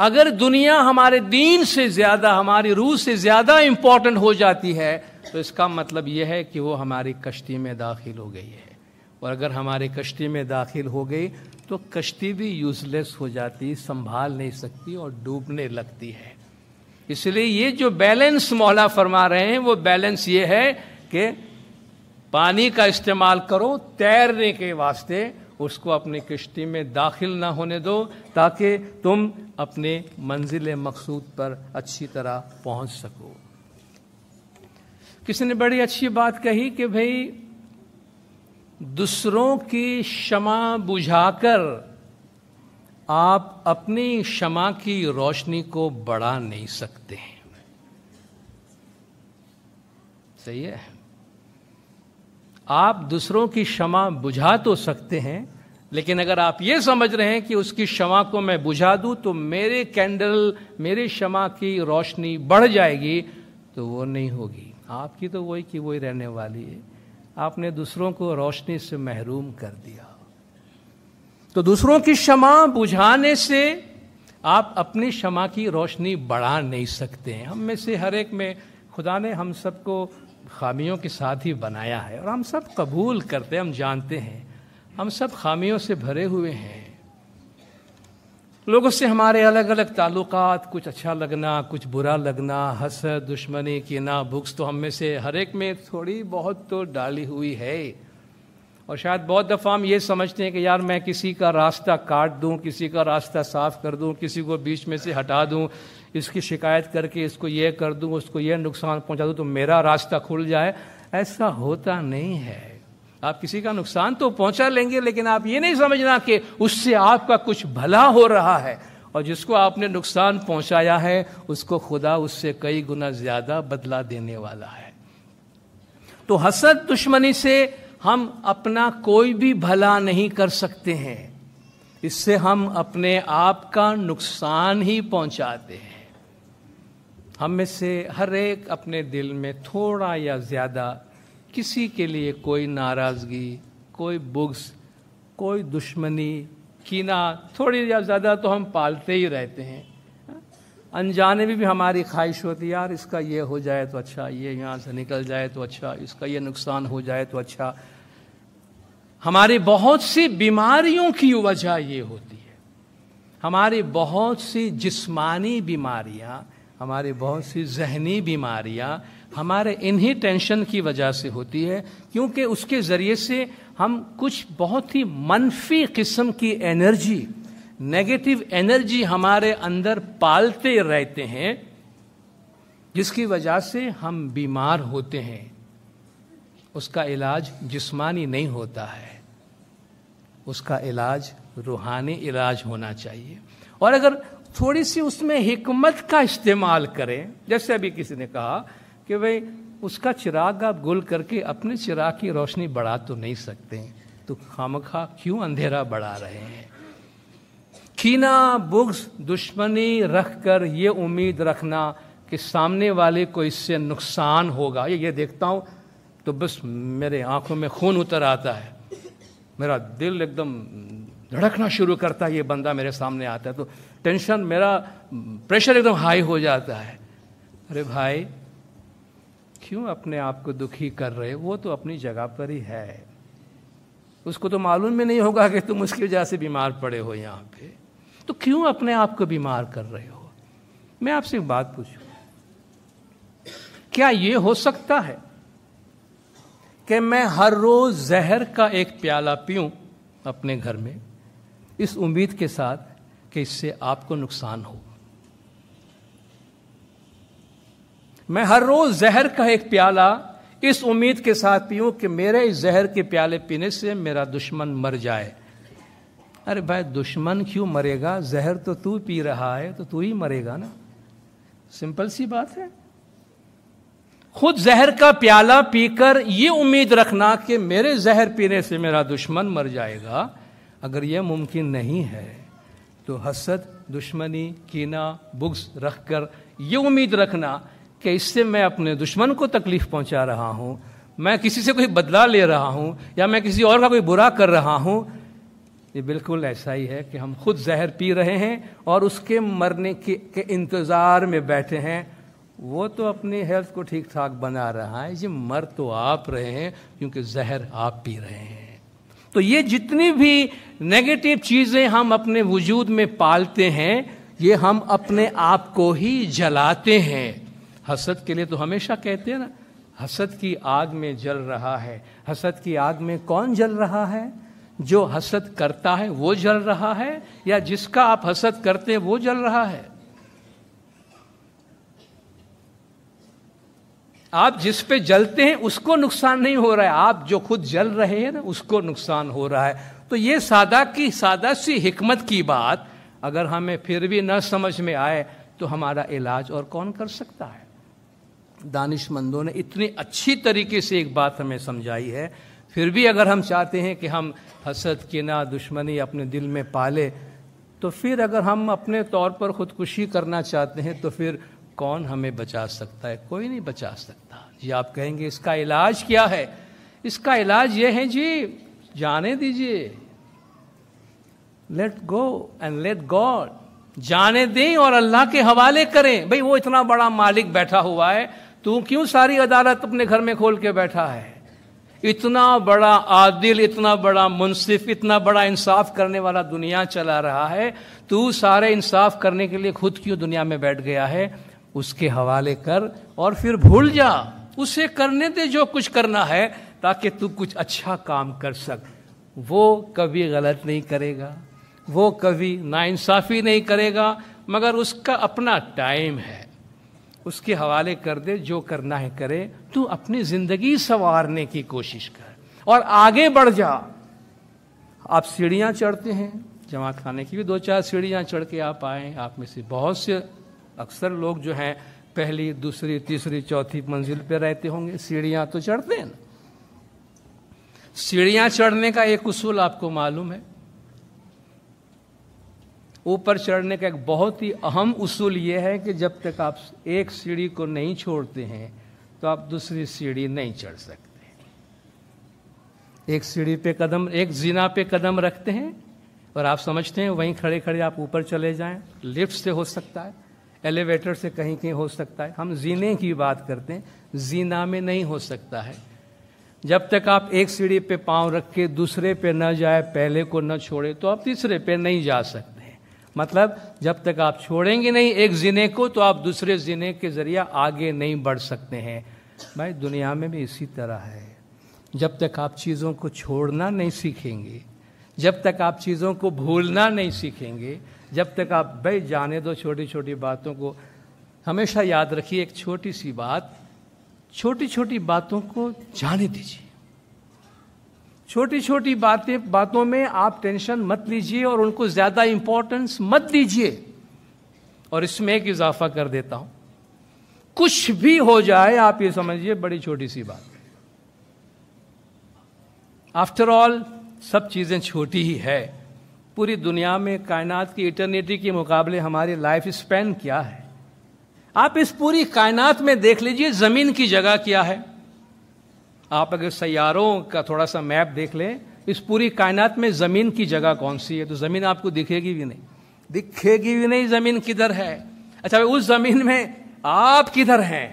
अगर दुनिया हमारे दीन से ज्यादा हमारी रूह से ज्यादा इंपॉर्टेंट हो जाती है तो इसका मतलब यह है कि वो हमारी कश्ती में दाखिल हो गई है और अगर हमारे कश्ती में दाखिल हो गई तो कश्ती भी यूजलेस हो जाती संभाल नहीं सकती और डूबने लगती है इसलिए ये जो बैलेंस मौला फरमा रहे हैं वो बैलेंस ये है कि पानी का इस्तेमाल करो तैरने के वास्ते उसको अपनी किश्ती में दाखिल ना होने दो ताकि तुम अपने मंजिल मकसूद पर अच्छी तरह पहुंच सको किसी ने बड़ी अच्छी बात कही कि भाई दूसरों की क्षमा बुझाकर आप अपनी क्षमा की रोशनी को बढ़ा नहीं सकते सही है आप दूसरों की क्षमा बुझा तो सकते हैं लेकिन अगर आप ये समझ रहे हैं कि उसकी क्षमा को मैं बुझा दूं तो मेरे कैंडल मेरे क्षमा की रोशनी बढ़ जाएगी तो वो नहीं होगी आपकी तो वही की वही रहने वाली है आपने दूसरों को रोशनी से महरूम कर दिया तो दूसरों की क्षमा बुझाने से आप अपनी क्षमा की रोशनी बढ़ा नहीं सकते हैं हम में से हर एक में खुदा ने हम सबको खामियों के साथ ही बनाया है और हम सब कबूल करते हैं हम जानते हैं हम सब खामियों से भरे हुए हैं लोगों से हमारे अलग अलग ताल्लुक कुछ अच्छा लगना कुछ बुरा लगना हंस दुश्मनी ना बुक्स तो हम में से हर एक में थोड़ी बहुत तो डाली हुई है और शायद बहुत दफ़ा हम ये समझते हैं कि यार मैं किसी का रास्ता काट दूं किसी का रास्ता साफ कर दूं किसी को बीच में से हटा दूं इसकी शिकायत करके इसको ये कर दूँ उसको ये नुकसान पहुँचा दूँ तो मेरा रास्ता खुल जाए ऐसा होता नहीं है आप किसी का नुकसान तो पहुंचा लेंगे लेकिन आप ये नहीं समझना कि उससे आपका कुछ भला हो रहा है और जिसको आपने नुकसान पहुंचाया है उसको खुदा उससे कई गुना ज्यादा बदला देने वाला है तो हसद दुश्मनी से हम अपना कोई भी भला नहीं कर सकते हैं इससे हम अपने आप का नुकसान ही पहुंचाते हैं हम में से हर एक अपने दिल में थोड़ा या ज़्यादा किसी के लिए कोई नाराज़गी कोई बुग्स कोई दुश्मनी कीना थोड़ी या ज़्यादा तो हम पालते ही रहते हैं अनजाने भी, भी हमारी ख्वाहिश होती यार इसका ये हो जाए तो अच्छा ये यहाँ से निकल जाए तो अच्छा इसका ये नुकसान हो जाए तो अच्छा हमारी बहुत सी बीमारियों की वजह ये होती है हमारी बहुत सी जिस्मानी बीमारियाँ हमारी बहुत सी जहनी बीमारियां हमारे इन्हीं टेंशन की वजह से होती है क्योंकि उसके ज़रिए से हम कुछ बहुत ही मनफी किस्म की एनर्जी नेगेटिव एनर्जी हमारे अंदर पालते रहते हैं जिसकी वजह से हम बीमार होते हैं उसका इलाज जिस्मानी नहीं होता है उसका इलाज रूहानी इलाज होना चाहिए और अगर थोड़ी सी उसमें हिकमत का इस्तेमाल करें जैसे अभी किसी ने कहा कि भाई उसका चिराग आप गुल करके अपने चिराग की रोशनी बढ़ा तो नहीं सकते तो खाम खा क्यों अंधेरा बढ़ा रहे हैं खीना बुग्स दुश्मनी रख कर ये उम्मीद रखना कि सामने वाले को इससे नुकसान होगा ये ये देखता हूँ तो बस मेरे आंखों में खून उतर आता है मेरा दिल एकदम धड़कना शुरू करता है ये बंदा मेरे सामने आता है तो टेंशन मेरा प्रेशर एकदम हाई हो जाता है अरे भाई क्यों अपने आप को दुखी कर रहे वो तो अपनी जगह पर ही है उसको तो मालूम भी नहीं होगा कि तुम उसकी वजह से बीमार पड़े हो यहाँ पे तो क्यों अपने आप को बीमार कर रहे हो मैं आपसे एक बात पूछू क्या ये हो सकता है कि मैं हर रोज जहर का एक प्याला पीऊं अपने घर में इस उम्मीद के साथ कि इससे आपको नुकसान हो मैं हर रोज जहर का एक प्याला इस उम्मीद के साथ पीऊं कि मेरे इस जहर के प्याले पीने से मेरा दुश्मन मर जाए अरे भाई दुश्मन क्यों मरेगा जहर तो तू पी रहा है तो तू ही मरेगा ना सिंपल सी बात है खुद जहर का प्याला पीकर ये उम्मीद रखना कि मेरे जहर पीने से मेरा दुश्मन मर जाएगा अगर यह मुमकिन नहीं है तो हसद दुश्मनी कीना बुग्स रख कर ये उम्मीद रखना कि इससे मैं अपने दुश्मन को तकलीफ पहुंचा रहा हूँ मैं किसी से कोई बदला ले रहा हूँ या मैं किसी और का कोई बुरा कर रहा हूँ ये बिल्कुल ऐसा ही है कि हम खुद जहर पी रहे हैं और उसके मरने के, के इंतज़ार में बैठे हैं वो तो अपनी हेल्थ को ठीक ठाक बना रहा है ये मर तो आप रहे हैं क्योंकि जहर आप पी रहे हैं तो ये जितनी भी नेगेटिव चीज़ें हम अपने वजूद में पालते हैं ये हम अपने आप को ही जलाते हैं हसद के लिए तो हमेशा कहते हैं ना हसद की आग में जल रहा है हसद की आग में कौन जल रहा है जो हसद करता है वो जल रहा है या जिसका आप हसद करते हैं वो जल रहा है आप जिस पे जलते हैं उसको नुकसान नहीं हो रहा है आप जो खुद जल रहे हैं ना उसको नुकसान हो रहा है तो ये सादा की सादा सी हिकमत की बात अगर हमें फिर भी न समझ में आए तो हमारा इलाज और कौन कर सकता है दानिशमंदों ने इतनी अच्छी तरीके से एक बात हमें समझाई है फिर भी अगर हम चाहते हैं कि हम हसद किना दुश्मनी अपने दिल में पाले तो फिर अगर हम अपने तौर पर खुदकुशी करना चाहते हैं तो फिर कौन हमें बचा सकता है कोई नहीं बचा सकता जी आप कहेंगे इसका इलाज क्या है इसका इलाज ये है जी जाने दीजिए let go and let God जाने दें और अल्लाह के हवाले करें भाई वो इतना बड़ा मालिक बैठा हुआ है तू क्यों सारी अदालत अपने घर में खोल के बैठा है इतना बड़ा आदिल इतना बड़ा मुनसिफ इतना बड़ा इंसाफ करने वाला दुनिया चला रहा है तू सारे इंसाफ करने के लिए खुद क्यों दुनिया में बैठ गया है उसके हवाले कर और फिर भूल जा उसे करने दे जो कुछ करना है ताकि तू कुछ अच्छा काम कर सक वो कभी गलत नहीं करेगा वो कभी नाइंसाफ़ी नहीं करेगा मगर उसका अपना टाइम है उसके हवाले कर दे जो करना है करे तू अपनी ज़िंदगी संवारने की कोशिश कर और आगे बढ़ जा आप सीढ़ियाँ चढ़ते हैं जमा खाने की भी दो चार सीढ़ियाँ चढ़ के आप आए आप में से बहुत से अक्सर लोग जो हैं पहली दूसरी तीसरी चौथी मंजिल पे रहते होंगे सीढ़ियां तो चढ़ते हैं ना चढ़ने का एक उसूल आपको मालूम है ऊपर चढ़ने का एक बहुत ही अहम उसूल यह है कि जब तक आप एक सीढ़ी को नहीं छोड़ते हैं तो आप दूसरी सीढ़ी नहीं चढ़ सकते एक सीढ़ी पे कदम एक जीना पे कदम रखते हैं और आप समझते हैं वहीं खड़े खड़े आप ऊपर चले जाएं लिफ्ट से हो सकता है एलिवेटर से कहीं कहीं हो सकता है हम जीने की बात करते हैं जीना में नहीं हो सकता है जब तक आप एक सीढ़ी पे पांव रख के दूसरे पे न जाए पहले को न छोड़े तो आप तीसरे पे नहीं जा सकते हैं मतलब जब तक आप छोड़ेंगे नहीं एक जीने को तो आप दूसरे जीने के जरिए आगे नहीं बढ़ सकते हैं भाई दुनिया में भी इसी तरह है जब तक आप चीज़ों को छोड़ना नहीं सीखेंगे जब तक आप चीज़ों को भूलना नहीं सीखेंगे जब तक आप भाई जाने दो छोटी छोटी बातों को हमेशा याद रखिए एक छोटी सी बात छोटी छोटी बातों को जाने दीजिए छोटी छोटी बातें बातों में आप टेंशन मत लीजिए और उनको ज़्यादा इंपॉर्टेंस मत दीजिए और इसमें एक इजाफा कर देता हूं कुछ भी हो जाए आप ये समझिए बड़ी छोटी सी बात आफ्टर ऑल सब चीजें छोटी ही है पूरी दुनिया में कायनात की इटर्निटी के मुकाबले हमारी लाइफ स्पेन क्या है आप इस पूरी कायनात में देख लीजिए जमीन की जगह क्या है आप अगर सैारों का थोड़ा सा मैप देख लें इस पूरी कायनात में जमीन की जगह कौन सी है तो जमीन आपको दिखेगी भी नहीं दिखेगी भी नहीं जमीन किधर है अच्छा उस जमीन में आप किधर हैं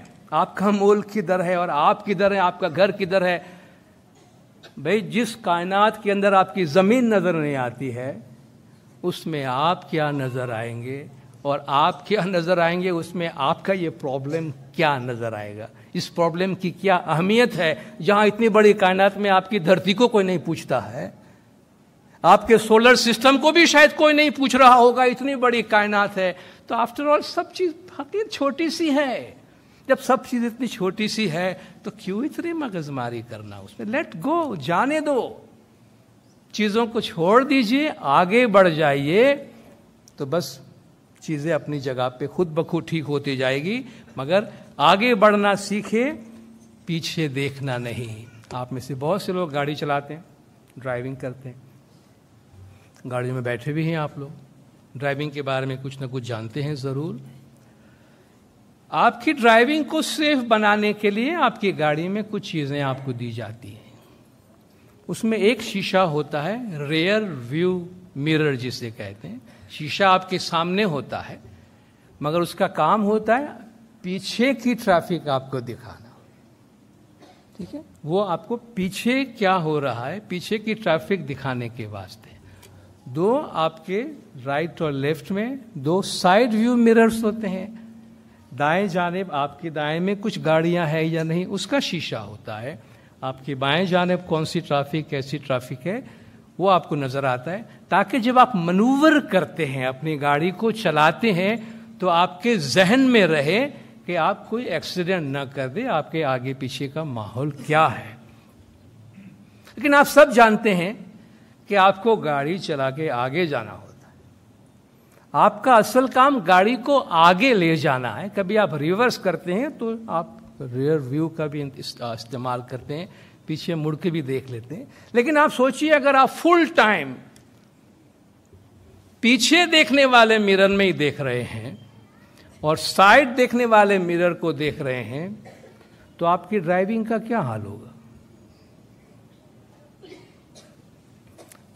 आपका मूल किधर है और आप किधर है आपका घर किधर है भाई जिस कायनात के अंदर आपकी जमीन नजर नहीं आती है उसमें आप क्या नज़र आएंगे और आप क्या नज़र आएंगे उसमें आपका ये प्रॉब्लम क्या नज़र आएगा इस प्रॉब्लम की क्या अहमियत है जहाँ इतनी बड़ी कायनात में आपकी धरती को कोई नहीं पूछता है आपके सोलर सिस्टम को भी शायद कोई नहीं पूछ रहा होगा इतनी बड़ी कायनात है तो आफ्टर ऑल सब चीज़ हकीर छोटी सी है जब सब चीज़ इतनी छोटी सी है तो क्यों इतनी मगजमारी करना उसमें लेट गो जाने दो चीज़ों को छोड़ दीजिए आगे बढ़ जाइए तो बस चीज़ें अपनी जगह पे खुद बखुद ठीक होती जाएगी मगर आगे बढ़ना सीखे पीछे देखना नहीं आप में से बहुत से लोग गाड़ी चलाते हैं ड्राइविंग करते हैं गाड़ी में बैठे भी हैं आप लोग ड्राइविंग के बारे में कुछ ना कुछ जानते हैं ज़रूर आपकी ड्राइविंग को सेफ बनाने के लिए आपकी गाड़ी में कुछ चीज़ें आपको दी जाती हैं उसमें एक शीशा होता है रेयर व्यू मिरर जिसे कहते हैं शीशा आपके सामने होता है मगर उसका काम होता है पीछे की ट्रैफिक आपको दिखाना ठीक है वो आपको पीछे क्या हो रहा है पीछे की ट्रैफिक दिखाने के वास्ते दो आपके राइट और लेफ्ट में दो साइड व्यू मिरर्स होते हैं दाएं जाने आपके दाएं में कुछ गाड़ियां हैं या नहीं उसका शीशा होता है आपकी बाएं जानब कौन सी ट्रैफिक कैसी ट्रैफिक है वो आपको नज़र आता है ताकि जब आप मनूवर करते हैं अपनी गाड़ी को चलाते हैं तो आपके जहन में रहे कि आप कोई एक्सीडेंट ना कर दे आपके आगे पीछे का माहौल क्या है लेकिन आप सब जानते हैं कि आपको गाड़ी चला के आगे जाना होता है आपका असल काम गाड़ी को आगे ले जाना है कभी आप रिवर्स करते हैं तो आप रियर व्यू का भी इस्तेमाल करते हैं पीछे मुड़ के भी देख लेते हैं लेकिन आप सोचिए अगर आप फुल टाइम पीछे देखने वाले मिरर में ही देख रहे हैं और साइड देखने वाले मिरर को देख रहे हैं तो आपकी ड्राइविंग का क्या हाल होगा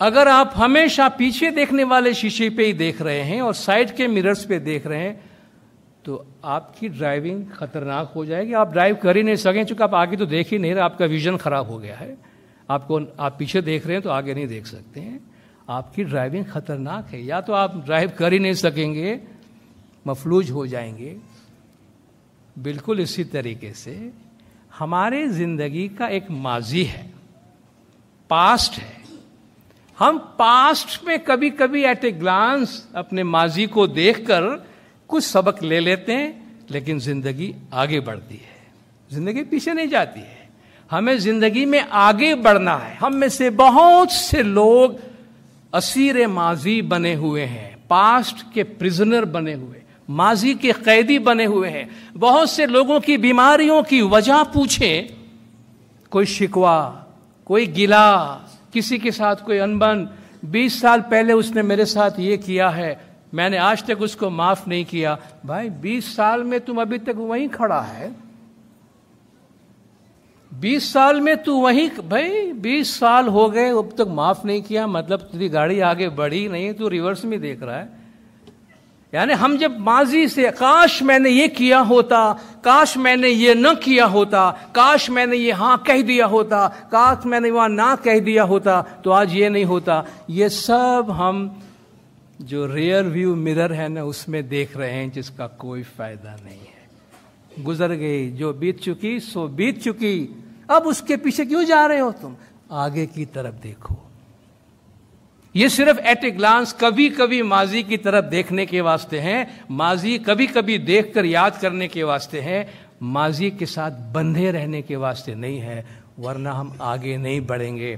अगर आप हमेशा पीछे देखने वाले शीशे पे ही देख रहे हैं और साइड के मिरर्स पे देख रहे हैं तो आपकी ड्राइविंग खतरनाक हो जाएगी आप ड्राइव कर ही नहीं सकें चूँकि आप आगे तो देख ही नहीं रहे आपका विजन खराब हो गया है आपको आप पीछे देख रहे हैं तो आगे नहीं देख सकते हैं आपकी ड्राइविंग खतरनाक है या तो आप ड्राइव कर ही नहीं सकेंगे मफलूज हो जाएंगे बिल्कुल इसी तरीके से हमारे जिंदगी का एक माजी है पास्ट है हम पास्ट में कभी कभी एट ए ग्लांस अपने माजी को देखकर कुछ सबक ले लेते हैं लेकिन जिंदगी आगे बढ़ती है जिंदगी पीछे नहीं जाती है हमें जिंदगी में आगे बढ़ना है हम में से बहुत से लोग असीर माजी बने हुए हैं पास्ट के प्रिजनर बने हुए माजी के कैदी बने हुए हैं बहुत से लोगों की बीमारियों की वजह पूछे कोई शिकवा कोई गिला किसी के साथ कोई अनबन बीस साल पहले उसने मेरे साथ ये किया है मैंने आज तक उसको माफ नहीं किया भाई बीस साल में तुम अभी तक वहीं खड़ा है बीस साल में तू वहीं भाई बीस साल हो गए अब तक माफ नहीं किया मतलब तेरी गाड़ी आगे बढ़ी नहीं तू रिवर्स में देख रहा है यानी हम जब माजी से काश मैंने ये किया होता काश मैंने ये न किया होता काश मैंने ये हाँ कह दिया होता काश मैंने वहां ना कह दिया होता तो आज ये नहीं होता ये सब हम जो रेयर व्यू मिरर है ना उसमें देख रहे हैं जिसका कोई फायदा नहीं है गुजर गई जो बीत चुकी सो बीत चुकी अब उसके पीछे क्यों जा रहे हो तुम आगे की तरफ देखो ये सिर्फ एट ए ग्लांस कभी कभी माजी की तरफ देखने के वास्ते हैं माजी कभी कभी देखकर याद करने के वास्ते हैं माजी के साथ बंधे रहने के वास्ते नहीं है वरना हम आगे नहीं बढ़ेंगे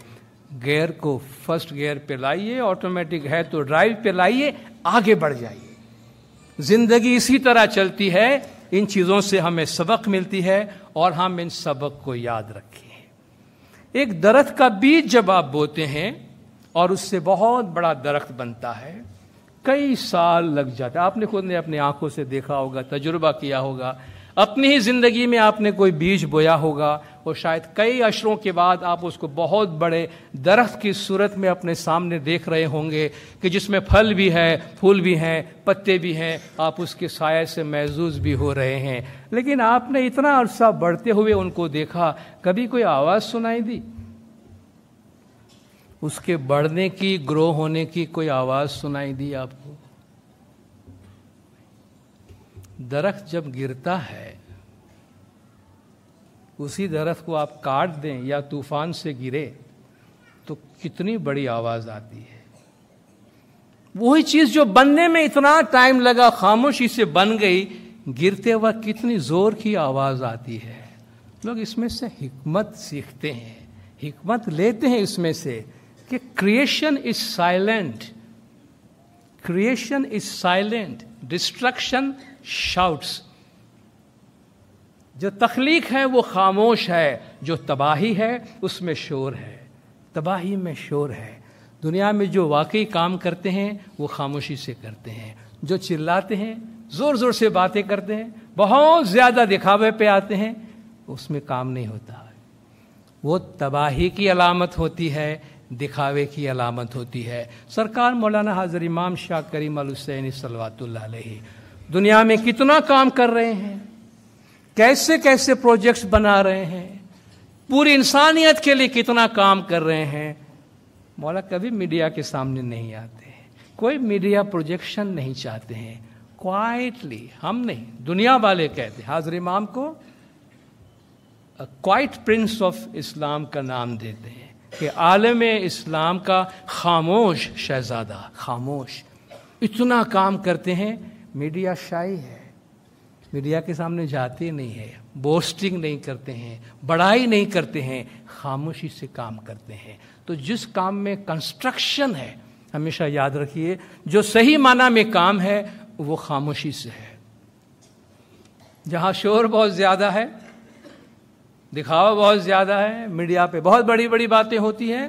गियर को फर्स्ट गियर पे लाइए ऑटोमेटिक है तो ड्राइव पे लाइए आगे बढ़ जाइए जिंदगी इसी तरह चलती है इन चीज़ों से हमें सबक मिलती है और हम इन सबक को याद रखें एक दरख्त का बीज जब आप बोते हैं और उससे बहुत बड़ा दरख्त बनता है कई साल लग जाता है आपने खुद ने अपनी आंखों से देखा होगा तजुर्बा किया होगा अपनी ही जिंदगी में आपने कोई बीज बोया होगा और शायद कई अशरों के बाद आप उसको बहुत बड़े दरख्त की सूरत में अपने सामने देख रहे होंगे कि जिसमें फल भी है फूल भी हैं पत्ते भी हैं आप उसके साय से महजूज भी हो रहे हैं लेकिन आपने इतना अरसा बढ़ते हुए उनको देखा कभी कोई आवाज़ सुनाई दी उसके बढ़ने की ग्रो होने की कोई आवाज़ सुनाई दी आपको दरख्त जब गिरता है उसी दरख्त को आप काट दें या तूफान से गिरे तो कितनी बड़ी आवाज़ आती है वही चीज़ जो बनने में इतना टाइम लगा खामोशी से बन गई गिरते वक्त कितनी ज़ोर की आवाज़ आती है लोग इसमें से हिकमत सीखते हैं हिकमत लेते हैं इसमें से कि creation is silent creation is silent destruction shouts जो तख्लीक है वो खामोश है जो तबाही है उसमें शोर है तबाही में शोर है दुनिया में जो वाकई काम करते हैं वो खामोशी से करते हैं जो चिल्लाते हैं ज़ोर ज़ोर से बातें करते हैं बहुत ज़्यादा दिखावे पे आते हैं उसमें काम नहीं होता वो तबाही की अलामत होती है दिखावे की अलामत होती है सरकार मौलाना हाजर इमाम शाह करीम अलसैन सलवात दुनिया में कितना काम कर रहे हैं कैसे कैसे प्रोजेक्ट्स बना रहे हैं पूरी इंसानियत के लिए कितना काम कर रहे हैं मौला कभी मीडिया के सामने नहीं आते हैं कोई मीडिया प्रोजेक्शन नहीं चाहते हैं क्वाइटली हम नहीं दुनिया वाले कहते हाजिर इमाम को क्वाइट प्रिंस ऑफ इस्लाम का नाम देते हैं कि आलम इस्लाम का खामोश शहजादा खामोश इतना काम करते हैं मीडिया शाही है मीडिया के सामने जाते नहीं है बोस्टिंग नहीं करते हैं बड़ाई नहीं करते हैं खामोशी से काम करते हैं तो जिस काम में कंस्ट्रक्शन है हमेशा याद रखिए जो सही माना में काम है वो खामोशी से है जहाँ शोर बहुत ज़्यादा है दिखावा बहुत ज़्यादा है मीडिया पे बहुत बड़ी बड़ी बातें होती हैं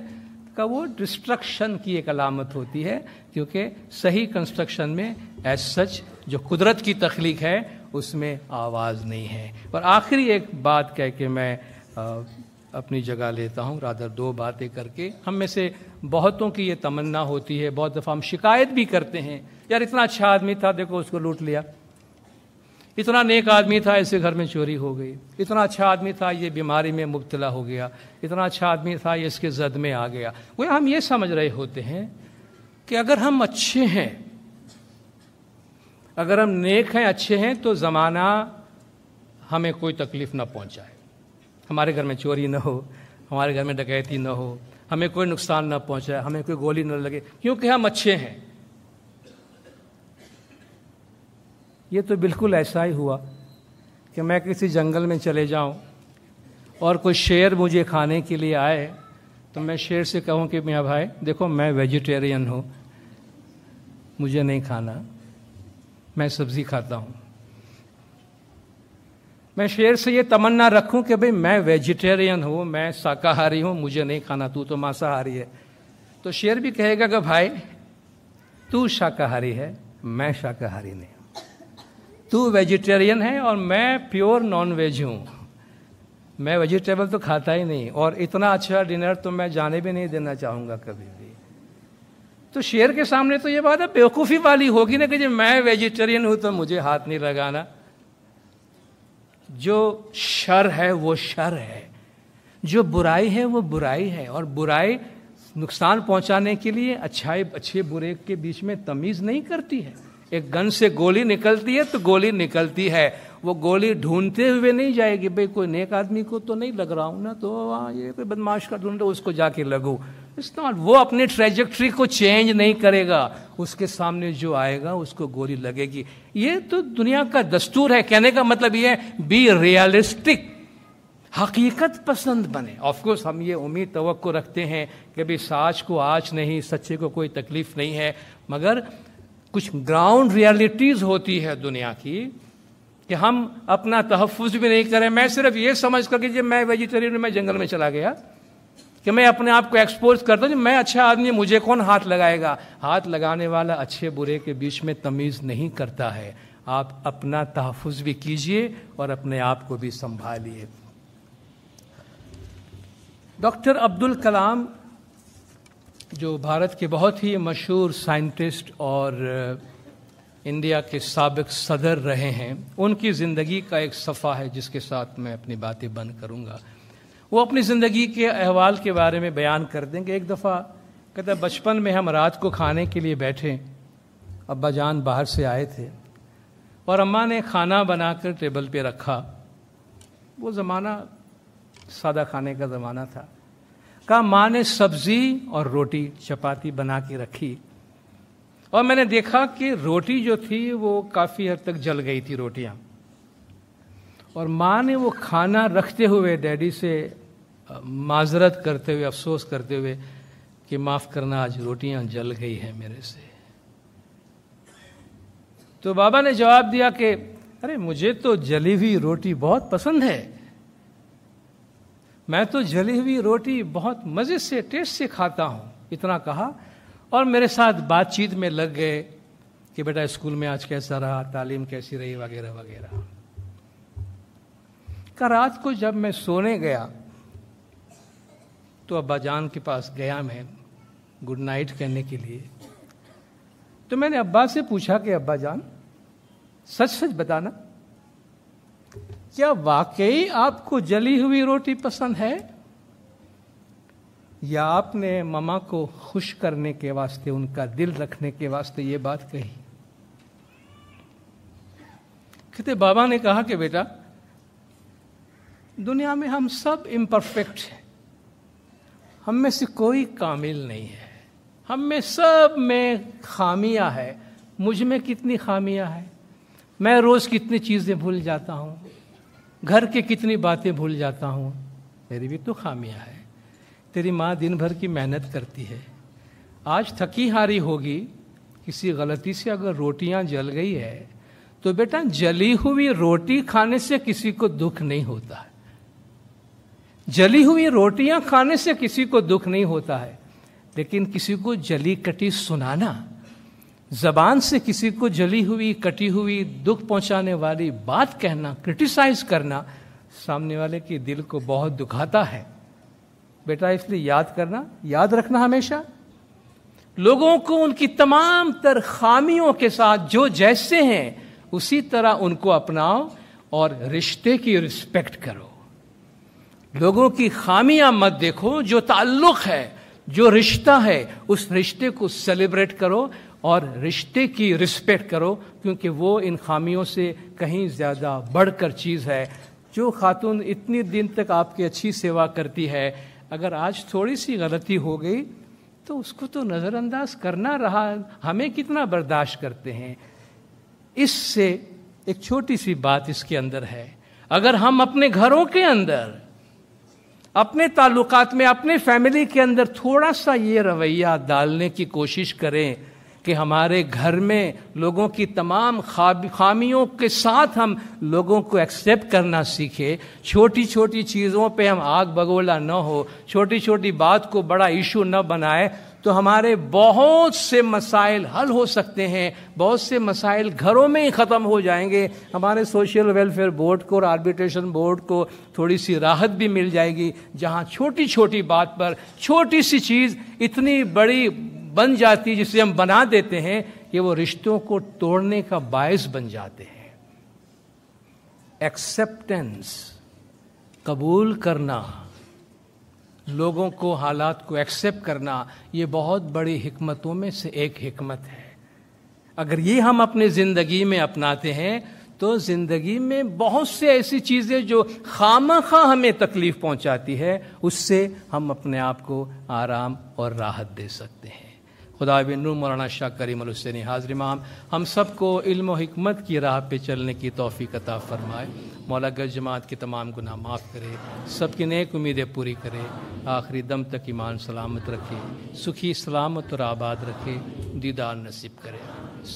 का वो डिस्ट्रक्शन की एक अलामत होती है क्योंकि सही कंस्ट्रक्शन में एज सच जो कुदरत की तख्लीक है उसमें आवाज़ नहीं है और आखिरी एक बात कह के मैं आ, अपनी जगह लेता हूँ राधर दो बातें करके हम में से बहुतों की ये तमन्ना होती है बहुत दफ़ा हम शिकायत भी करते हैं यार इतना अच्छा आदमी था देखो उसको लूट लिया इतना नेक आदमी था इसे घर में चोरी हो गई इतना अच्छा आदमी था ये बीमारी में मुबतला हो गया इतना अच्छा आदमी था ये इसके जद में आ गया वो हम ये समझ रहे होते हैं कि अगर हम अच्छे हैं अगर हम नेक हैं अच्छे हैं तो ज़माना हमें कोई तकलीफ़ ना पहुंचाए हमारे घर में चोरी ना हो हमारे घर में डकैती ना हो हमें कोई नुकसान ना पहुंचाए हमें कोई गोली ना लगे क्योंकि हम अच्छे हैं ये तो बिल्कुल ऐसा ही हुआ कि मैं किसी जंगल में चले जाऊं और कोई शेर मुझे खाने के लिए आए तो मैं शेर से कहूं कि मियाँ भाई देखो मैं वेजिटेरियन हूँ मुझे नहीं खाना मैं सब्जी खाता हूं मैं शेर से ये तमन्ना रखूं कि भाई मैं वेजिटेरियन हूं मैं शाकाहारी हूं मुझे नहीं खाना तू तो मांसाहारी है तो शेर भी कहेगा कि भाई तू शाकाहारी है मैं शाकाहारी नहीं तू वेजिटेरियन है और मैं प्योर नॉन वेज हूँ मैं वेजिटेबल तो खाता ही नहीं और इतना अच्छा डिनर तो मैं जाने भी नहीं देना चाहूँगा कभी भी तो शेर के सामने तो ये बात है बेवकूफ़ी वाली होगी ना कि जब मैं वेजिटेरियन हूं तो मुझे हाथ नहीं लगाना जो शर है वो शर है जो बुराई है वो बुराई है और बुराई नुकसान पहुंचाने के लिए अच्छाई अच्छे बुरे के बीच में तमीज़ नहीं करती है एक गन से गोली निकलती है तो गोली निकलती है वो गोली ढूंढते हुए नहीं जाएगी भाई कोई नेक आदमी को तो नहीं लग रहा हूं ना तो ये कोई बदमाश का ढूंढो उसको जाके लगू इट्स नॉट वो अपने ट्रेजेक्ट्री को चेंज नहीं करेगा उसके सामने जो आएगा उसको गोली लगेगी ये तो दुनिया का दस्तूर है कहने का मतलब ये है बी रियलिस्टिक हकीकत पसंद बने ऑफकोर्स हम ये उम्मीद तो रखते हैं कि भाई साच को आज नहीं सच्चे को कोई तकलीफ नहीं है मगर कुछ ग्राउंड रियलिटीज़ होती है दुनिया की कि हम अपना तहफ़ भी नहीं करें मैं सिर्फ ये समझ कर कि जब मैं वेजिटेरियन मैं जंगल में चला गया कि मैं अपने आप को एक्सपोज करता हूँ मैं अच्छा आदमी मुझे कौन हाथ लगाएगा हाथ लगाने वाला अच्छे बुरे के बीच में तमीज़ नहीं करता है आप अपना तहफ़ भी कीजिए और अपने आप को भी संभालिए डॉक्टर अब्दुल कलाम जो भारत के बहुत ही मशहूर साइंटिस्ट और इंडिया के सबक सदर रहे हैं उनकी ज़िंदगी का एक सफ़ा है जिसके साथ मैं अपनी बातें बंद करूँगा वो अपनी ज़िंदगी के अहवाल के बारे में बयान कर देंगे एक दफ़ा कहते बचपन में हम रात को खाने के लिए बैठे अब्बा जान बाहर से आए थे और अम्मा ने खाना बनाकर टेबल पे रखा वो ज़माना सादा खाने का ज़माना था कहा माँ ने सब्जी और रोटी चपाती बना के रखी और मैंने देखा कि रोटी जो थी वो काफ़ी हद तक जल गई थी रोटियाँ और माँ ने वो खाना रखते हुए डैडी से माजरत करते हुए अफसोस करते हुए कि माफ़ करना आज रोटियां जल गई हैं मेरे से तो बाबा ने जवाब दिया कि अरे मुझे तो जली हुई रोटी बहुत पसंद है मैं तो जली हुई रोटी बहुत मज़े से टेस्ट से खाता हूँ इतना कहा और मेरे साथ बातचीत में लग गए कि बेटा स्कूल में आज कैसा रहा तालीम कैसी रही वगैरह वगैरह का रात को जब मैं सोने गया तो अब्बाजान के पास गया मैं गुड नाइट कहने के लिए तो मैंने अब्बा से पूछा कि अब्बा जान सच सच बताना क्या वाकई आपको जली हुई रोटी पसंद है या आपने ममा को खुश करने के वास्ते उनका दिल रखने के वास्ते ये बात कही कहते बाबा ने कहा कि बेटा दुनिया में हम सब इम्परफेक्ट हैं हम में से कोई कामिल नहीं है हम में सब में खामियां है मुझ में कितनी खामियां है मैं रोज़ कितनी चीज़ें भूल जाता हूँ घर के कितनी बातें भूल जाता हूँ मेरी भी तो खामियां है तेरी माँ दिन भर की मेहनत करती है आज थकी हारी होगी किसी गलती से अगर रोटियाँ जल गई है तो बेटा जली हुई रोटी खाने से किसी को दुख नहीं होता है जली हुई रोटियां खाने से किसी को दुख नहीं होता है लेकिन किसी को जली कटी सुनाना जबान से किसी को जली हुई कटी हुई दुख पहुंचाने वाली बात कहना क्रिटिसाइज करना सामने वाले के दिल को बहुत दुखाता है बेटा इसलिए याद करना याद रखना हमेशा लोगों को उनकी तमाम तर खामियों के साथ जो जैसे हैं उसी तरह उनको अपनाओ और रिश्ते की रिस्पेक्ट करो लोगों की खामियां मत देखो जो ताल्लुक है जो रिश्ता है उस रिश्ते को सेलिब्रेट करो और रिश्ते की रिस्पेक्ट करो क्योंकि वो इन खामियों से कहीं ज़्यादा बढ़कर चीज़ है जो खातून इतने दिन तक आपकी अच्छी सेवा करती है अगर आज थोड़ी सी गलती हो गई तो उसको तो नज़रअंदाज करना रहा हमें कितना बर्दाश्त करते हैं इससे एक छोटी सी बात इसके अंदर है अगर हम अपने घरों के अंदर अपने ताल्लुकात में अपने फैमिली के अंदर थोड़ा सा ये रवैया डालने की कोशिश करें कि हमारे घर में लोगों की तमाम खामियों के साथ हम लोगों को एक्सेप्ट करना सीखें छोटी छोटी चीज़ों पे हम आग बगोला न हो छोटी छोटी बात को बड़ा इशू न बनाए तो हमारे बहुत से मसाइल हल हो सकते हैं बहुत से मसाइल घरों में ही ख़त्म हो जाएंगे हमारे सोशल वेलफेयर बोर्ड को और आर्बिट्रेशन बोर्ड को थोड़ी सी राहत भी मिल जाएगी जहाँ छोटी छोटी बात पर छोटी सी चीज़ इतनी बड़ी बन जाती जिसे हम बना देते हैं कि वो रिश्तों को तोड़ने का बायस बन जाते हैं एक्सेप्टेंस कबूल करना लोगों को हालात को एक्सेप्ट करना ये बहुत बड़ी हमतों में से एक हमत है अगर ये हम अपने ज़िंदगी में अपनाते हैं तो ज़िंदगी में बहुत से ऐसी चीज़ें जो खामा खा हमें तकलीफ़ पहुंचाती है उससे हम अपने आप को आराम और राहत दे सकते हैं खुदा बिन मौलाना शाह करीम हुसैन हाजिर माम हम सबको इल्म हमत की राह पे चलने की तोफ़ी कता फरमाए मौला गज जमात के तमाम गुनाह माफ़ करे सबकी नेक उम्मीदें पूरी करे आखिरी दम तक ईमान सलामत रखे सुखी सलामत और आबाद रखे दीदार नसीब करे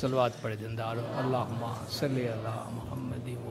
सलवाद पड़े जिंदार अल्लाह महमदी